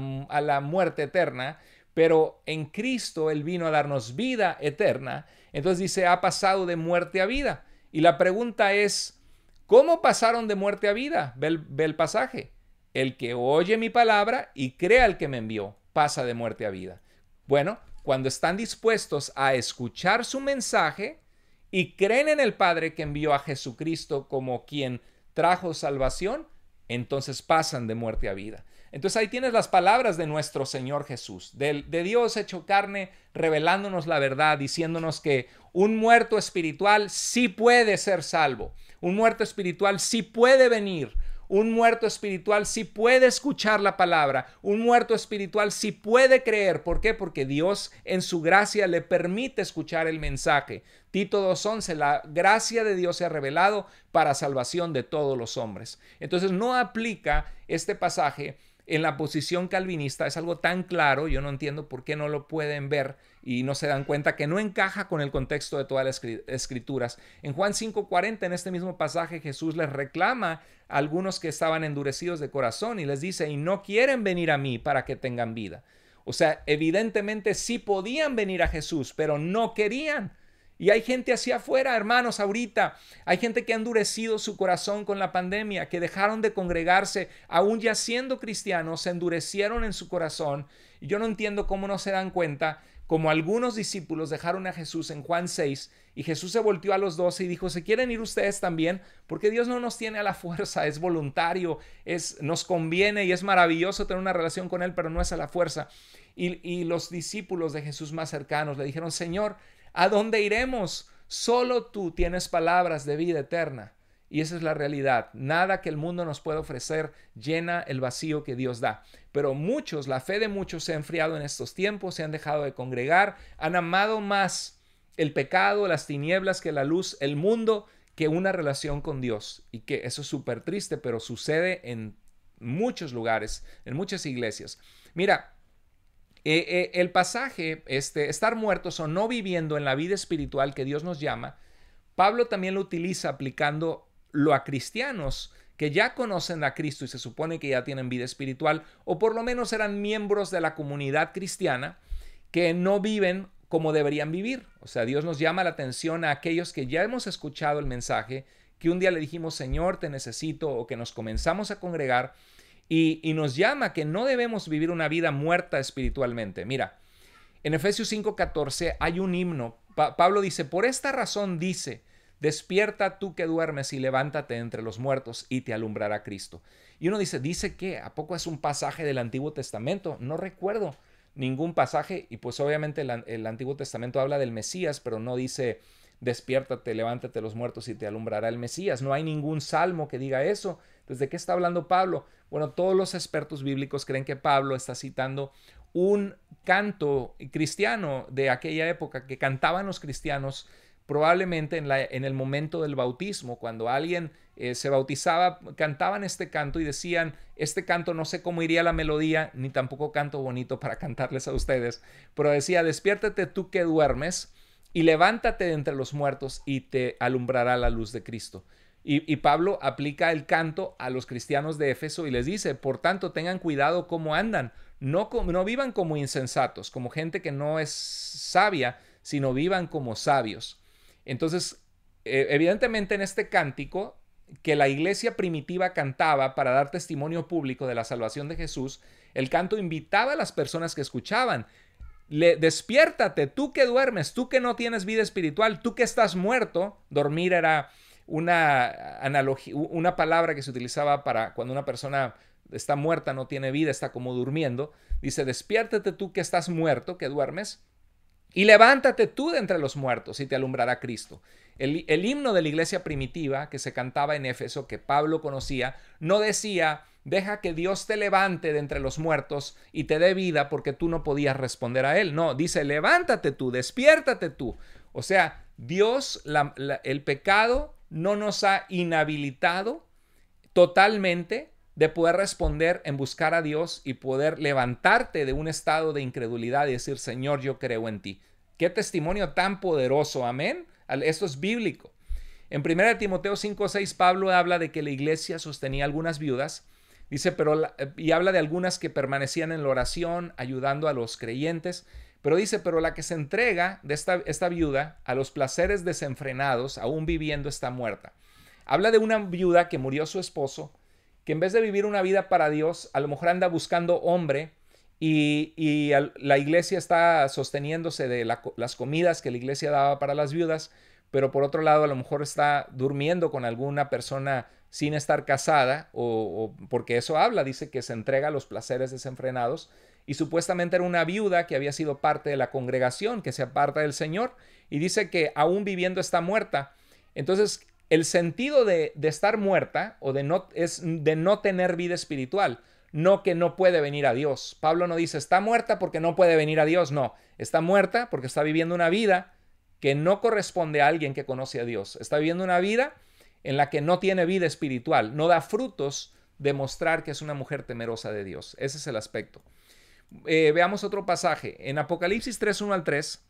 muerte eterna, pero en Cristo Él vino a darnos vida eterna. Entonces dice, ha pasado de muerte a vida. Y la pregunta es, ¿cómo pasaron de muerte a vida? Ve el, ve el pasaje. El que oye mi palabra y crea al que me envió, pasa de muerte a vida. Bueno, cuando están dispuestos a escuchar su mensaje y creen en el Padre que envió a Jesucristo como quien trajo salvación, entonces pasan de muerte a vida. Entonces ahí tienes las palabras de nuestro Señor Jesús, de, Dios hecho carne, revelándonos la verdad, diciéndonos que un muerto espiritual sí puede ser salvo, un muerto espiritual sí puede venir un muerto espiritual sí puede escuchar la palabra. Un muerto espiritual sí puede creer. ¿Por qué? Porque Dios en su gracia le permite escuchar el mensaje. Tito 2.11, la gracia de Dios se ha revelado para salvación de todos los hombres. Entonces no aplica este pasaje en la posición calvinista es algo tan claro, yo no entiendo por qué no lo pueden ver y no se dan cuenta que no encaja con el contexto de todas las escrituras. En Juan 5:40, en este mismo pasaje, Jesús les reclama a algunos que estaban endurecidos de corazón y les dice, y no quieren venir a mí para que tengan vida. O sea, evidentemente sí podían venir a Jesús, pero no querían y hay gente hacia afuera, hermanos, ahorita. Hay gente que ha endurecido su corazón con la pandemia, que dejaron de congregarse, aún ya siendo cristianos, se endurecieron en su corazón. Y yo no entiendo cómo no se dan cuenta, como algunos discípulos dejaron a Jesús en Juan 6, y Jesús se volteó a los doce y dijo, ¿se quieren ir ustedes también? Porque Dios no nos tiene a la fuerza, es voluntario, es, nos conviene y es maravilloso tener una relación con Él, pero no es a la fuerza. Y, y los discípulos de Jesús más cercanos le dijeron, Señor, ¿A dónde iremos? Solo tú tienes palabras de vida eterna. Y esa es la realidad. Nada que el mundo nos pueda ofrecer llena el vacío que Dios da. Pero muchos, la fe de muchos se ha enfriado en estos tiempos, se han dejado de congregar, han amado más el pecado, las tinieblas que la luz, el mundo, que una relación con Dios. Y que eso es súper triste, pero sucede en muchos lugares, en muchas iglesias. Mira, eh, eh, el pasaje, este, estar muertos o no viviendo en la vida espiritual que Dios nos llama, Pablo también lo utiliza aplicando lo a cristianos que ya conocen a Cristo y se supone que ya tienen vida espiritual, o por lo menos eran miembros de la comunidad cristiana que no viven como deberían vivir. O sea, Dios nos llama la atención a aquellos que ya hemos escuchado el mensaje, que un día le dijimos, Señor, te necesito, o que nos comenzamos a congregar, y, nos llama que no debemos vivir una vida muerta espiritualmente. Mira, en Efesios 5:14 hay un himno. Pablo dice, por esta razón dice, despierta tú que duermes y levántate entre los muertos y te alumbrará Cristo. Y uno dice, ¿dice qué? ¿A poco es un pasaje del Antiguo Testamento? No recuerdo ningún pasaje y pues obviamente el, el Antiguo Testamento habla del Mesías, pero no dice, despiértate, levántate los muertos y te alumbrará el Mesías. No hay ningún salmo que diga eso. Entonces, ¿de qué está hablando Pablo? Bueno, todos los expertos bíblicos creen que Pablo está citando un canto cristiano de aquella época que cantaban los cristianos probablemente en, el momento del bautismo, cuando alguien eh, se bautizaba, cantaban este canto y decían, este canto no sé cómo iría la melodía, ni tampoco canto bonito para *laughs* cantarles a ustedes, pero decía, despiértate tú que duermes y levántate de entre los muertos y te alumbrará la luz de Cristo. Y, Pablo aplica el canto a los cristianos de Éfeso y les dice, por tanto, tengan cuidado cómo andan, no, no vivan como insensatos, como gente que no es sabia, sino vivan como sabios. Entonces, e, evidentemente en este cántico que la iglesia primitiva cantaba para dar testimonio público de la salvación de Jesús, el canto invitaba a las personas que escuchaban. Le, despiértate, tú que duermes, tú que no tienes vida espiritual, tú que estás muerto. Dormir era una analogía, una palabra que se utilizaba para cuando una persona está muerta, no tiene vida, está como durmiendo. Dice, despiértate tú que estás muerto, que duermes, y levántate tú de entre los muertos y te alumbrará Cristo. El, himno de la iglesia primitiva que se cantaba en Éfeso, que Pablo conocía, no decía, deja que Dios te levante de entre los muertos y te dé vida porque tú no podías responder a él. No, dice, levántate tú, despiértate tú. O sea, Dios, el pecado no nos ha inhabilitado totalmente de poder responder en buscar a Dios y poder levantarte de un estado de incredulidad y decir, Señor, yo creo en ti. Qué testimonio tan poderoso, amén. Esto es bíblico. En 1 Timoteo 5:6 Pablo habla de que la iglesia sostenía algunas viudas, dice, pero y habla de algunas que permanecían en la oración ayudando a los creyentes. Pero dice, pero la que se entrega de esta, esta viuda a los placeres desenfrenados, aún viviendo, está muerta. Habla de una viuda que murió su esposo, que en vez de vivir una vida para Dios, a lo mejor anda buscando hombre y, la iglesia está sosteniéndose de las comidas que la iglesia daba para las viudas, pero por otro lado a lo mejor está durmiendo con alguna persona sin estar casada o porque eso habla, dice que se entrega a los placeres desenfrenados y supuestamente era una viuda que había sido parte de la congregación, que se aparta del Señor, y dice que aún viviendo está muerta. Entonces, el sentido de, estar muerta o de no, es de no tener vida espiritual, no que no puede venir a Dios. Pablo no dice está muerta porque no puede venir a Dios, no, está muerta porque está viviendo una vida que no corresponde a alguien que conoce a Dios. Está viviendo una vida en la que no tiene vida espiritual, no da frutos demostrar que es una mujer temerosa de Dios. Ese es el aspecto. Eh, veamos otro pasaje. En Apocalipsis 3, al 3,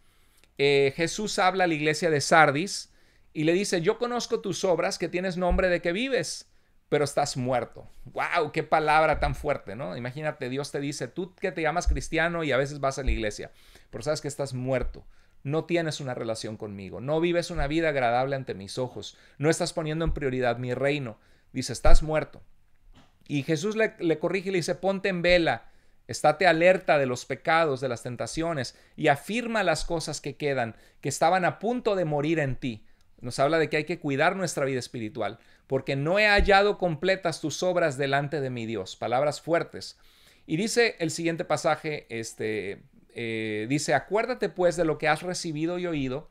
eh, Jesús habla a la iglesia de Sardis y le dice, yo conozco tus obras que tienes nombre de que vives, pero estás muerto. ¡Wow! ¡Qué palabra tan fuerte, ¿no? Imagínate, Dios te dice, tú que te llamas cristiano y a veces vas a la iglesia, pero sabes que estás muerto. No tienes una relación conmigo, no vives una vida agradable ante mis ojos, no estás poniendo en prioridad mi reino. Dice, estás muerto. Y Jesús le, le corrige y le dice, ponte en vela Estate alerta de los pecados, de las tentaciones, y afirma las cosas que quedan, que estaban a punto de morir en ti. Nos habla de que hay que cuidar nuestra vida espiritual, porque no he hallado completas tus obras delante de mi Dios. Palabras fuertes. Y dice el siguiente pasaje, este, eh, dice, acuérdate pues de lo que has recibido y oído,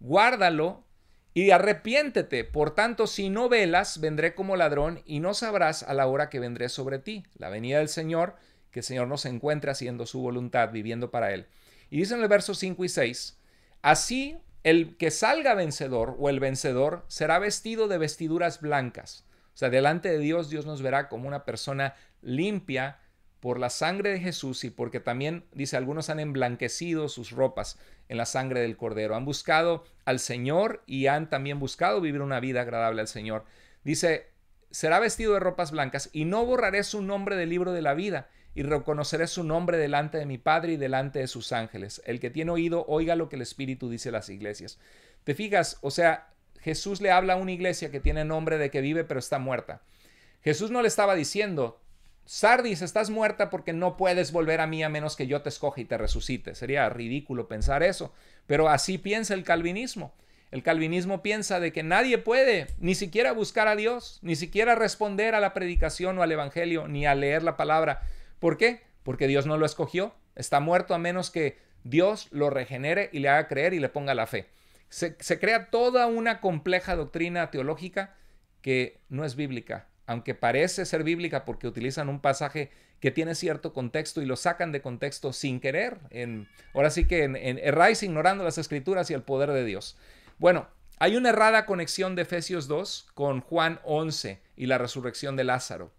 guárdalo y arrepiéntete. Por tanto, si no velas, vendré como ladrón y no sabrás a la hora que vendré sobre ti. La venida del Señor que el Señor no se encuentra haciendo su voluntad, viviendo para Él. Y dice en el verso 5 y 6, así el que salga vencedor o el vencedor será vestido de vestiduras blancas. O sea, delante de Dios, Dios nos verá como una persona limpia por la sangre de Jesús y porque también, dice, algunos han emblanquecido sus ropas en la sangre del Cordero. Han buscado al Señor y han también buscado vivir una vida agradable al Señor. Dice, será vestido de ropas blancas y no borraré su nombre del libro de la vida y reconoceré su nombre delante de mi Padre y delante de sus ángeles. El que tiene oído, oiga lo que el Espíritu dice a las iglesias. ¿Te fijas? O sea, Jesús le habla a una iglesia que tiene nombre de que vive pero está muerta. Jesús no le estaba diciendo, Sardis, estás muerta porque no puedes volver a mí a menos que yo te escoja y te resucite. Sería ridículo pensar eso, pero así piensa el calvinismo. El calvinismo piensa de que nadie puede ni siquiera buscar a Dios, ni siquiera responder a la predicación o al evangelio, ni a leer la palabra, ¿Por qué? Porque Dios no lo escogió. Está muerto a menos que Dios lo regenere y le haga creer y le ponga la fe. Se, crea toda una compleja doctrina teológica que no es bíblica, aunque parece ser bíblica porque utilizan un pasaje que tiene cierto contexto y lo sacan de contexto sin querer. En, ahora sí que en, erráis ignorando las escrituras y el poder de Dios. Bueno, hay una errada conexión de Efesios 2 con Juan 11 y la resurrección de Lázaro.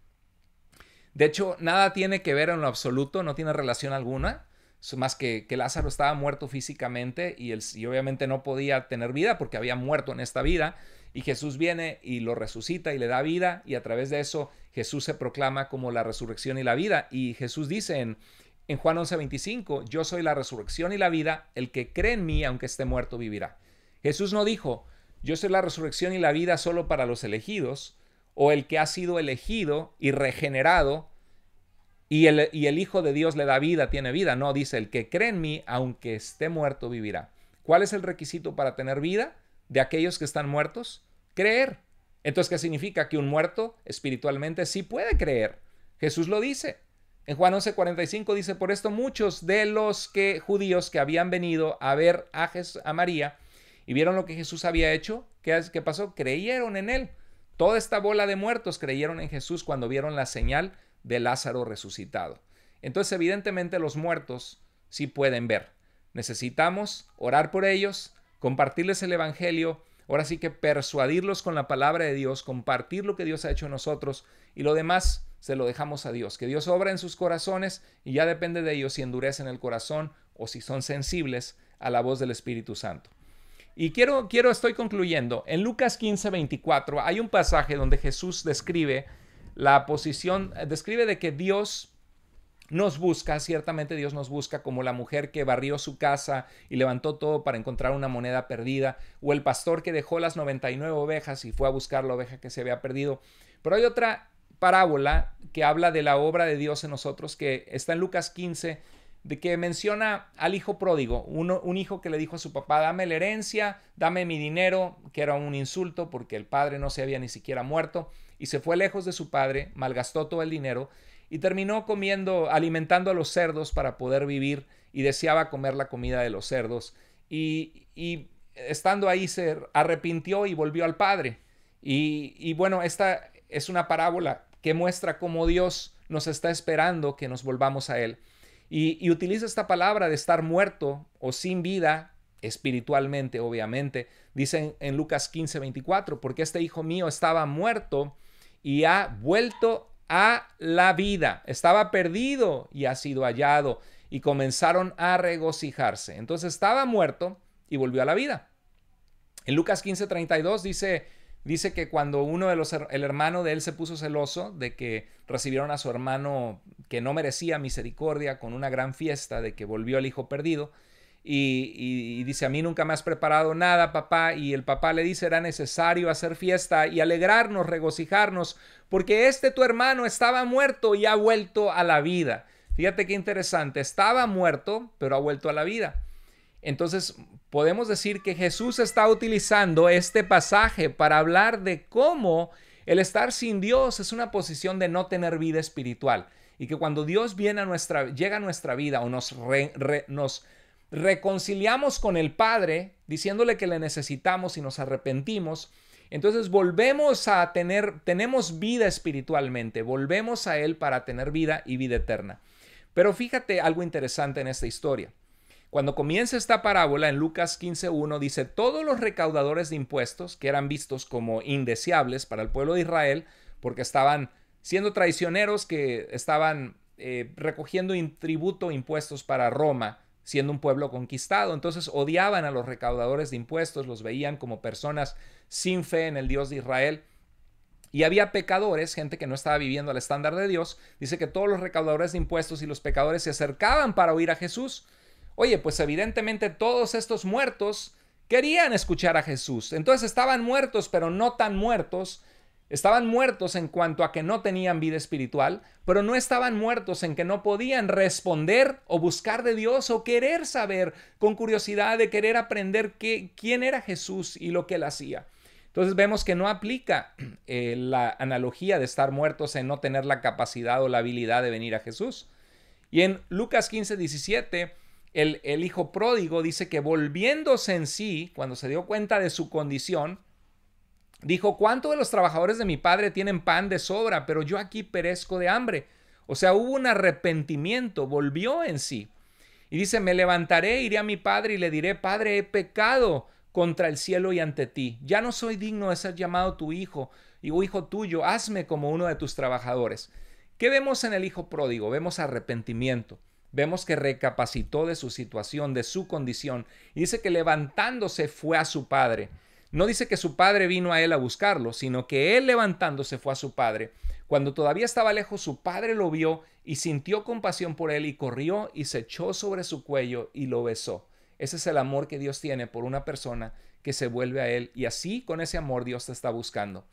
De hecho, nada tiene que ver en lo absoluto, no tiene relación alguna, más que, que Lázaro estaba muerto físicamente y, él obviamente no podía tener vida porque había muerto en esta vida. Y Jesús viene y lo resucita y le da vida y a través de eso Jesús se proclama como la resurrección y la vida. Y Jesús dice en, en Juan 11:25, yo soy la resurrección y la vida, el que cree en mí aunque esté muerto vivirá. Jesús no dijo, yo soy la resurrección y la vida solo para los elegidos, o el que ha sido elegido y regenerado y el, y el, Hijo de Dios le da vida, tiene vida. No, dice, el que cree en mí, aunque esté muerto, vivirá. ¿Cuál es el requisito para tener vida de aquellos que están muertos? Creer. Entonces, ¿qué significa? Que un muerto espiritualmente sí puede creer. Jesús lo dice. En Juan 45 dice, por esto muchos de los que, judíos que habían venido a ver a, a María y vieron lo que Jesús había hecho, ¿qué, ¿qué pasó? Creyeron en él. Toda esta bola de muertos creyeron en Jesús cuando vieron la señal de Lázaro resucitado. Entonces, evidentemente, los muertos sí pueden ver. Necesitamos orar por ellos, compartirles el Evangelio, ahora sí que persuadirlos con la palabra de Dios, compartir lo que Dios ha hecho en nosotros y lo demás se lo dejamos a Dios. Que Dios obra en sus corazones y ya depende de ellos si endurecen el corazón o si son sensibles a la voz del Espíritu Santo. Y quiero, quiero, estoy concluyendo. En Lucas 15, 24 hay un pasaje donde Jesús describe la posición, eh, describe de que Dios nos busca, ciertamente Dios nos busca como la mujer que barrió su casa y levantó todo para encontrar una moneda perdida, o el pastor que dejó las 99 ovejas y fue a buscar la oveja que se había perdido. Pero hay otra parábola que habla de la obra de Dios en nosotros que está en Lucas 15, de que menciona al hijo pródigo, un hijo que le dijo a su papá, dame la herencia, dame mi dinero, que era un insulto porque el padre no se había ni siquiera muerto, y se fue lejos de su padre, malgastó todo el dinero y terminó comiendo, alimentando a los cerdos para poder vivir y deseaba comer la comida de los cerdos. Y, estando ahí se arrepintió y volvió al padre. Y, y bueno, esta es una parábola que muestra cómo Dios nos está esperando que nos volvamos a Él. Y, utiliza esta palabra de estar muerto o sin vida espiritualmente, obviamente. Dicen en Lucas 15, 24, porque este hijo mío estaba muerto y ha vuelto a la vida, estaba perdido y ha sido hallado. Y comenzaron a regocijarse. Entonces estaba muerto y volvió a la vida. En Lucas 15, 32 dice, Dice que cuando uno de los, el hermano de él se puso celoso de que recibieron a su hermano que no merecía misericordia con una gran fiesta de que volvió el hijo perdido, y, dice, a mí nunca me has preparado nada, papá, y el papá le dice, era necesario hacer fiesta y alegrarnos, regocijarnos, porque este tu hermano estaba muerto y ha vuelto a la vida. Fíjate qué interesante, estaba muerto, pero ha vuelto a la vida. Entonces podemos decir que Jesús está utilizando este pasaje para hablar de cómo el estar sin Dios es una posición de no tener vida espiritual y que cuando Dios viene a nuestra, llega a nuestra vida o nos, nos reconciliamos con el Padre diciéndole que le necesitamos y nos arrepentimos, entonces volvemos a tener, tenemos vida espiritualmente, volvemos a Él para tener vida y vida eterna. Pero fíjate algo interesante en esta historia. Cuando comienza esta parábola en Lucas 15.1 dice, todos los recaudadores de impuestos que eran vistos como indeseables para el pueblo de Israel, porque estaban siendo traicioneros que estaban eh, recogiendo tributo, impuestos para Roma, siendo un pueblo conquistado. Entonces odiaban a los recaudadores de impuestos, los veían como personas sin fe en el Dios de Israel. Y había pecadores, gente que no estaba viviendo al estándar de Dios. Dice que todos los recaudadores de impuestos y los pecadores se acercaban para oír a Jesús. Oye, pues evidentemente todos estos muertos querían escuchar a Jesús. Entonces estaban muertos, pero no tan muertos. Estaban muertos en cuanto a que no tenían vida espiritual, pero no estaban muertos en que no podían responder o buscar de Dios o querer saber con curiosidad de querer aprender qué, quién era Jesús y lo que él hacía. Entonces vemos que no aplica eh, la analogía de estar muertos en no tener la capacidad o la habilidad de venir a Jesús. Y en Lucas 15, 17 el, hijo pródigo dice que volviéndose en sí, cuando se dio cuenta de su condición, dijo, ¿cuánto de los trabajadores de mi padre tienen pan de sobra, pero yo aquí perezco de hambre? O sea, hubo un arrepentimiento, volvió en sí. Y dice, me levantaré, iré a mi padre y le diré, Padre, he pecado contra el cielo y ante ti. Ya no soy digno de ser llamado tu hijo y oh, hijo tuyo, hazme como uno de tus trabajadores. ¿Qué vemos en el hijo pródigo? Vemos arrepentimiento vemos que recapacitó de su situación, de su condición, y dice que levantándose fue a su padre. No dice que su padre vino a él a buscarlo, sino que él levantándose fue a su padre. Cuando todavía estaba lejos, su padre lo vio y sintió compasión por él y corrió y se echó sobre su cuello y lo besó. Ese es el amor que Dios tiene por una persona que se vuelve a Él y así con ese amor Dios te está buscando.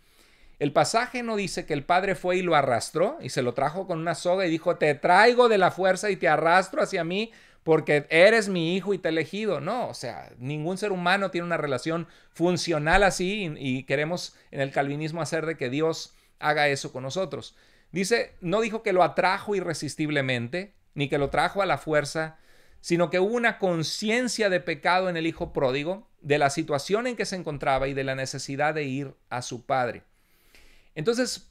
El pasaje no dice que el padre fue y lo arrastró y se lo trajo con una soga y dijo, te traigo de la fuerza y te arrastro hacia mí porque eres mi hijo y te he elegido. No, o sea, ningún ser humano tiene una relación funcional así y, queremos en el calvinismo hacer de que Dios haga eso con nosotros. Dice, no dijo que lo atrajo irresistiblemente, ni que lo trajo a la fuerza, sino que hubo una conciencia de pecado en el hijo pródigo, de la situación en que se encontraba y de la necesidad de ir a su padre. Entonces,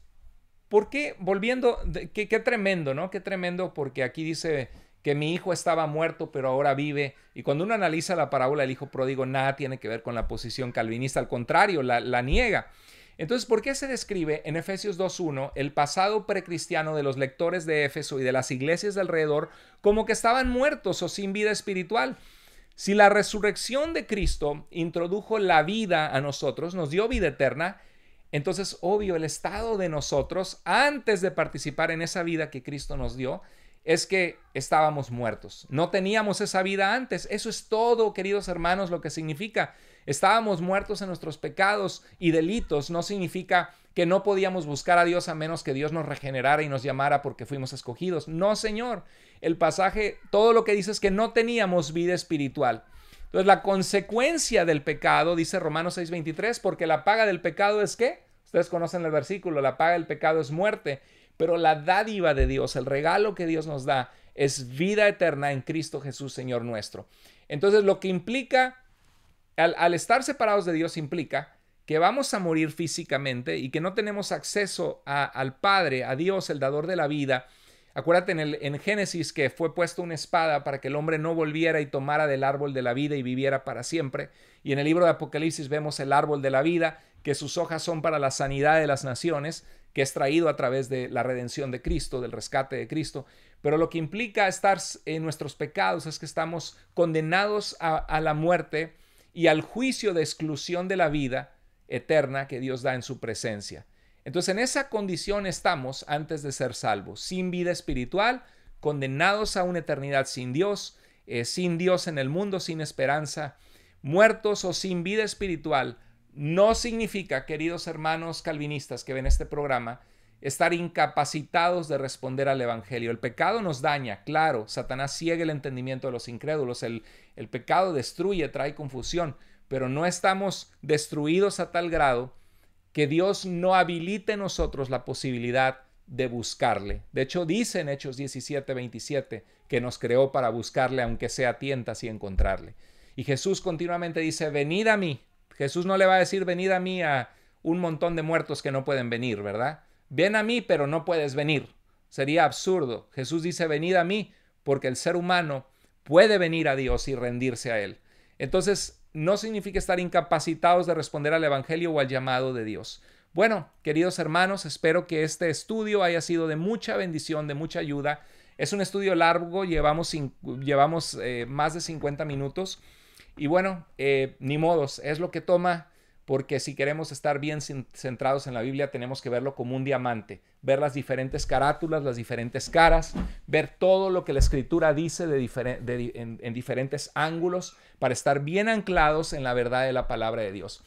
¿por qué? Volviendo, qué, tremendo, ¿no? Qué tremendo porque aquí dice que mi hijo estaba muerto pero ahora vive. Y cuando uno analiza la parábola del hijo pródigo, nada tiene que ver con la posición calvinista, al contrario, la, niega. Entonces, ¿por qué se describe en Efesios 2.1 el pasado precristiano de los lectores de Éfeso y de las iglesias de alrededor como que estaban muertos o sin vida espiritual? Si la resurrección de Cristo introdujo la vida a nosotros, nos dio vida eterna, entonces, obvio, el estado de nosotros, antes de participar en esa vida que Cristo nos dio, es que estábamos muertos. No teníamos esa vida antes. Eso es todo, queridos hermanos, lo que significa. Estábamos muertos en nuestros pecados y delitos. No significa que no podíamos buscar a Dios a menos que Dios nos regenerara y nos llamara porque fuimos escogidos. No, Señor. El pasaje, todo lo que dice es que no teníamos vida espiritual. Entonces la consecuencia del pecado, dice Romanos 6:23, porque la paga del pecado es qué? Ustedes conocen el versículo, la paga del pecado es muerte, pero la dádiva de Dios, el regalo que Dios nos da, es vida eterna en Cristo Jesús, Señor nuestro. Entonces lo que implica, al, estar separados de Dios implica que vamos a morir físicamente y que no tenemos acceso al Padre, a Dios, el dador de la vida, Acuérdate en, el, en Génesis que fue puesta una espada para que el hombre no volviera y tomara del árbol de la vida y viviera para siempre. Y en el libro de Apocalipsis vemos el árbol de la vida, que sus hojas son para la sanidad de las naciones, que es traído a través de la redención de Cristo, del rescate de Cristo. Pero lo que implica estar en nuestros pecados es que estamos condenados a la muerte y al juicio de exclusión de la vida eterna que Dios da en su presencia. Entonces en esa condición estamos antes de ser salvos, sin vida espiritual, condenados a una eternidad sin Dios, eh, sin Dios en el mundo, sin esperanza, muertos o sin vida espiritual. No significa, queridos hermanos calvinistas que ven este programa, estar incapacitados de responder al Evangelio. El pecado nos daña, claro, Satanás ciega el entendimiento de los incrédulos, el pecado destruye, trae confusión, pero no estamos destruidos a tal grado que Dios no habilite en nosotros la posibilidad de buscarle. De hecho, dice en Hechos 17, 27 que nos creó para buscarle, aunque sea tientas y encontrarle. Y Jesús continuamente dice, venid a mí. Jesús no le va a decir, venid a mí a un montón de muertos que no pueden venir, ¿verdad? Ven a mí, pero no puedes venir. Sería absurdo. Jesús dice, venid a mí, porque el ser humano puede venir a Dios y rendirse a Él. Entonces, no significa estar incapacitados de responder al Evangelio o al llamado de Dios. Bueno, queridos hermanos, espero que este estudio haya sido de mucha bendición, de mucha ayuda. Es un estudio largo, llevamos, llevamos eh, más de 50 minutos. Y bueno, eh, ni modos, es lo que toma porque si queremos estar bien centrados en la Biblia tenemos que verlo como un diamante, ver las diferentes carátulas, las diferentes caras, ver todo lo que la escritura dice de en, en diferentes ángulos para estar bien anclados en la verdad de la palabra de Dios.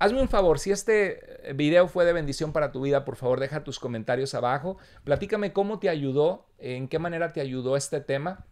Hazme un favor, si este eh, video fue de bendición para tu vida, por favor deja tus comentarios abajo, platícame cómo te ayudó, en qué manera te ayudó este tema.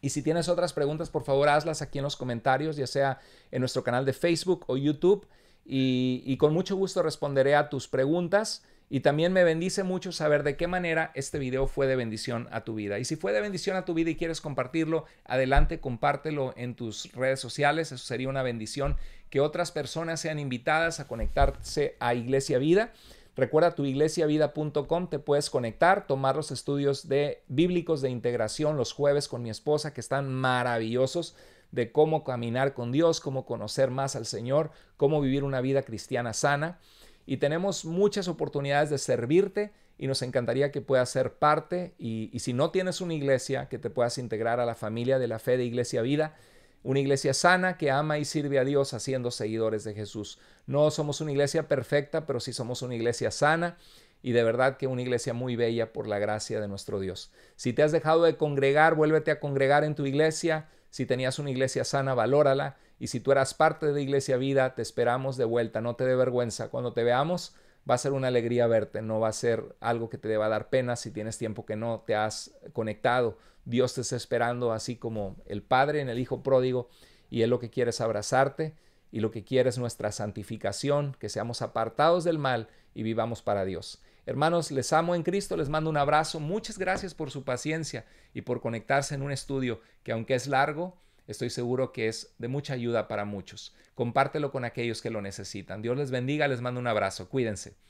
Y si tienes otras preguntas, por favor hazlas aquí en los comentarios, ya sea en nuestro canal de Facebook o YouTube y, con mucho gusto responderé a tus preguntas. Y también me bendice mucho saber de qué manera este video fue de bendición a tu vida. Y si fue de bendición a tu vida y quieres compartirlo, adelante, compártelo en tus redes sociales. Eso sería una bendición que otras personas sean invitadas a conectarse a Iglesia Vida. Recuerda tu iglesiavida.com, te puedes conectar, tomar los estudios de bíblicos de integración los jueves con mi esposa que están maravillosos de cómo caminar con Dios, cómo conocer más al Señor, cómo vivir una vida cristiana sana. Y tenemos muchas oportunidades de servirte y nos encantaría que puedas ser parte y, si no tienes una iglesia, que te puedas integrar a la familia de la fe de Iglesia Vida una iglesia sana que ama y sirve a Dios haciendo seguidores de Jesús. No somos una iglesia perfecta, pero sí somos una iglesia sana y de verdad que una iglesia muy bella por la gracia de nuestro Dios. Si te has dejado de congregar, vuélvete a congregar en tu iglesia, si tenías una iglesia sana, valórala. Y si tú eras parte de Iglesia Vida, te esperamos de vuelta. No te dé vergüenza. Cuando te veamos, va a ser una alegría verte. No va a ser algo que te deba dar pena si tienes tiempo que no te has conectado. Dios te está esperando, así como el Padre en el Hijo pródigo. Y Él lo que quiere es abrazarte y lo que quiere es nuestra santificación, que seamos apartados del mal y vivamos para Dios. Hermanos, les amo en Cristo, les mando un abrazo. Muchas gracias por su paciencia y por conectarse en un estudio que aunque es largo, estoy seguro que es de mucha ayuda para muchos. Compártelo con aquellos que lo necesitan. Dios les bendiga, les mando un abrazo. Cuídense.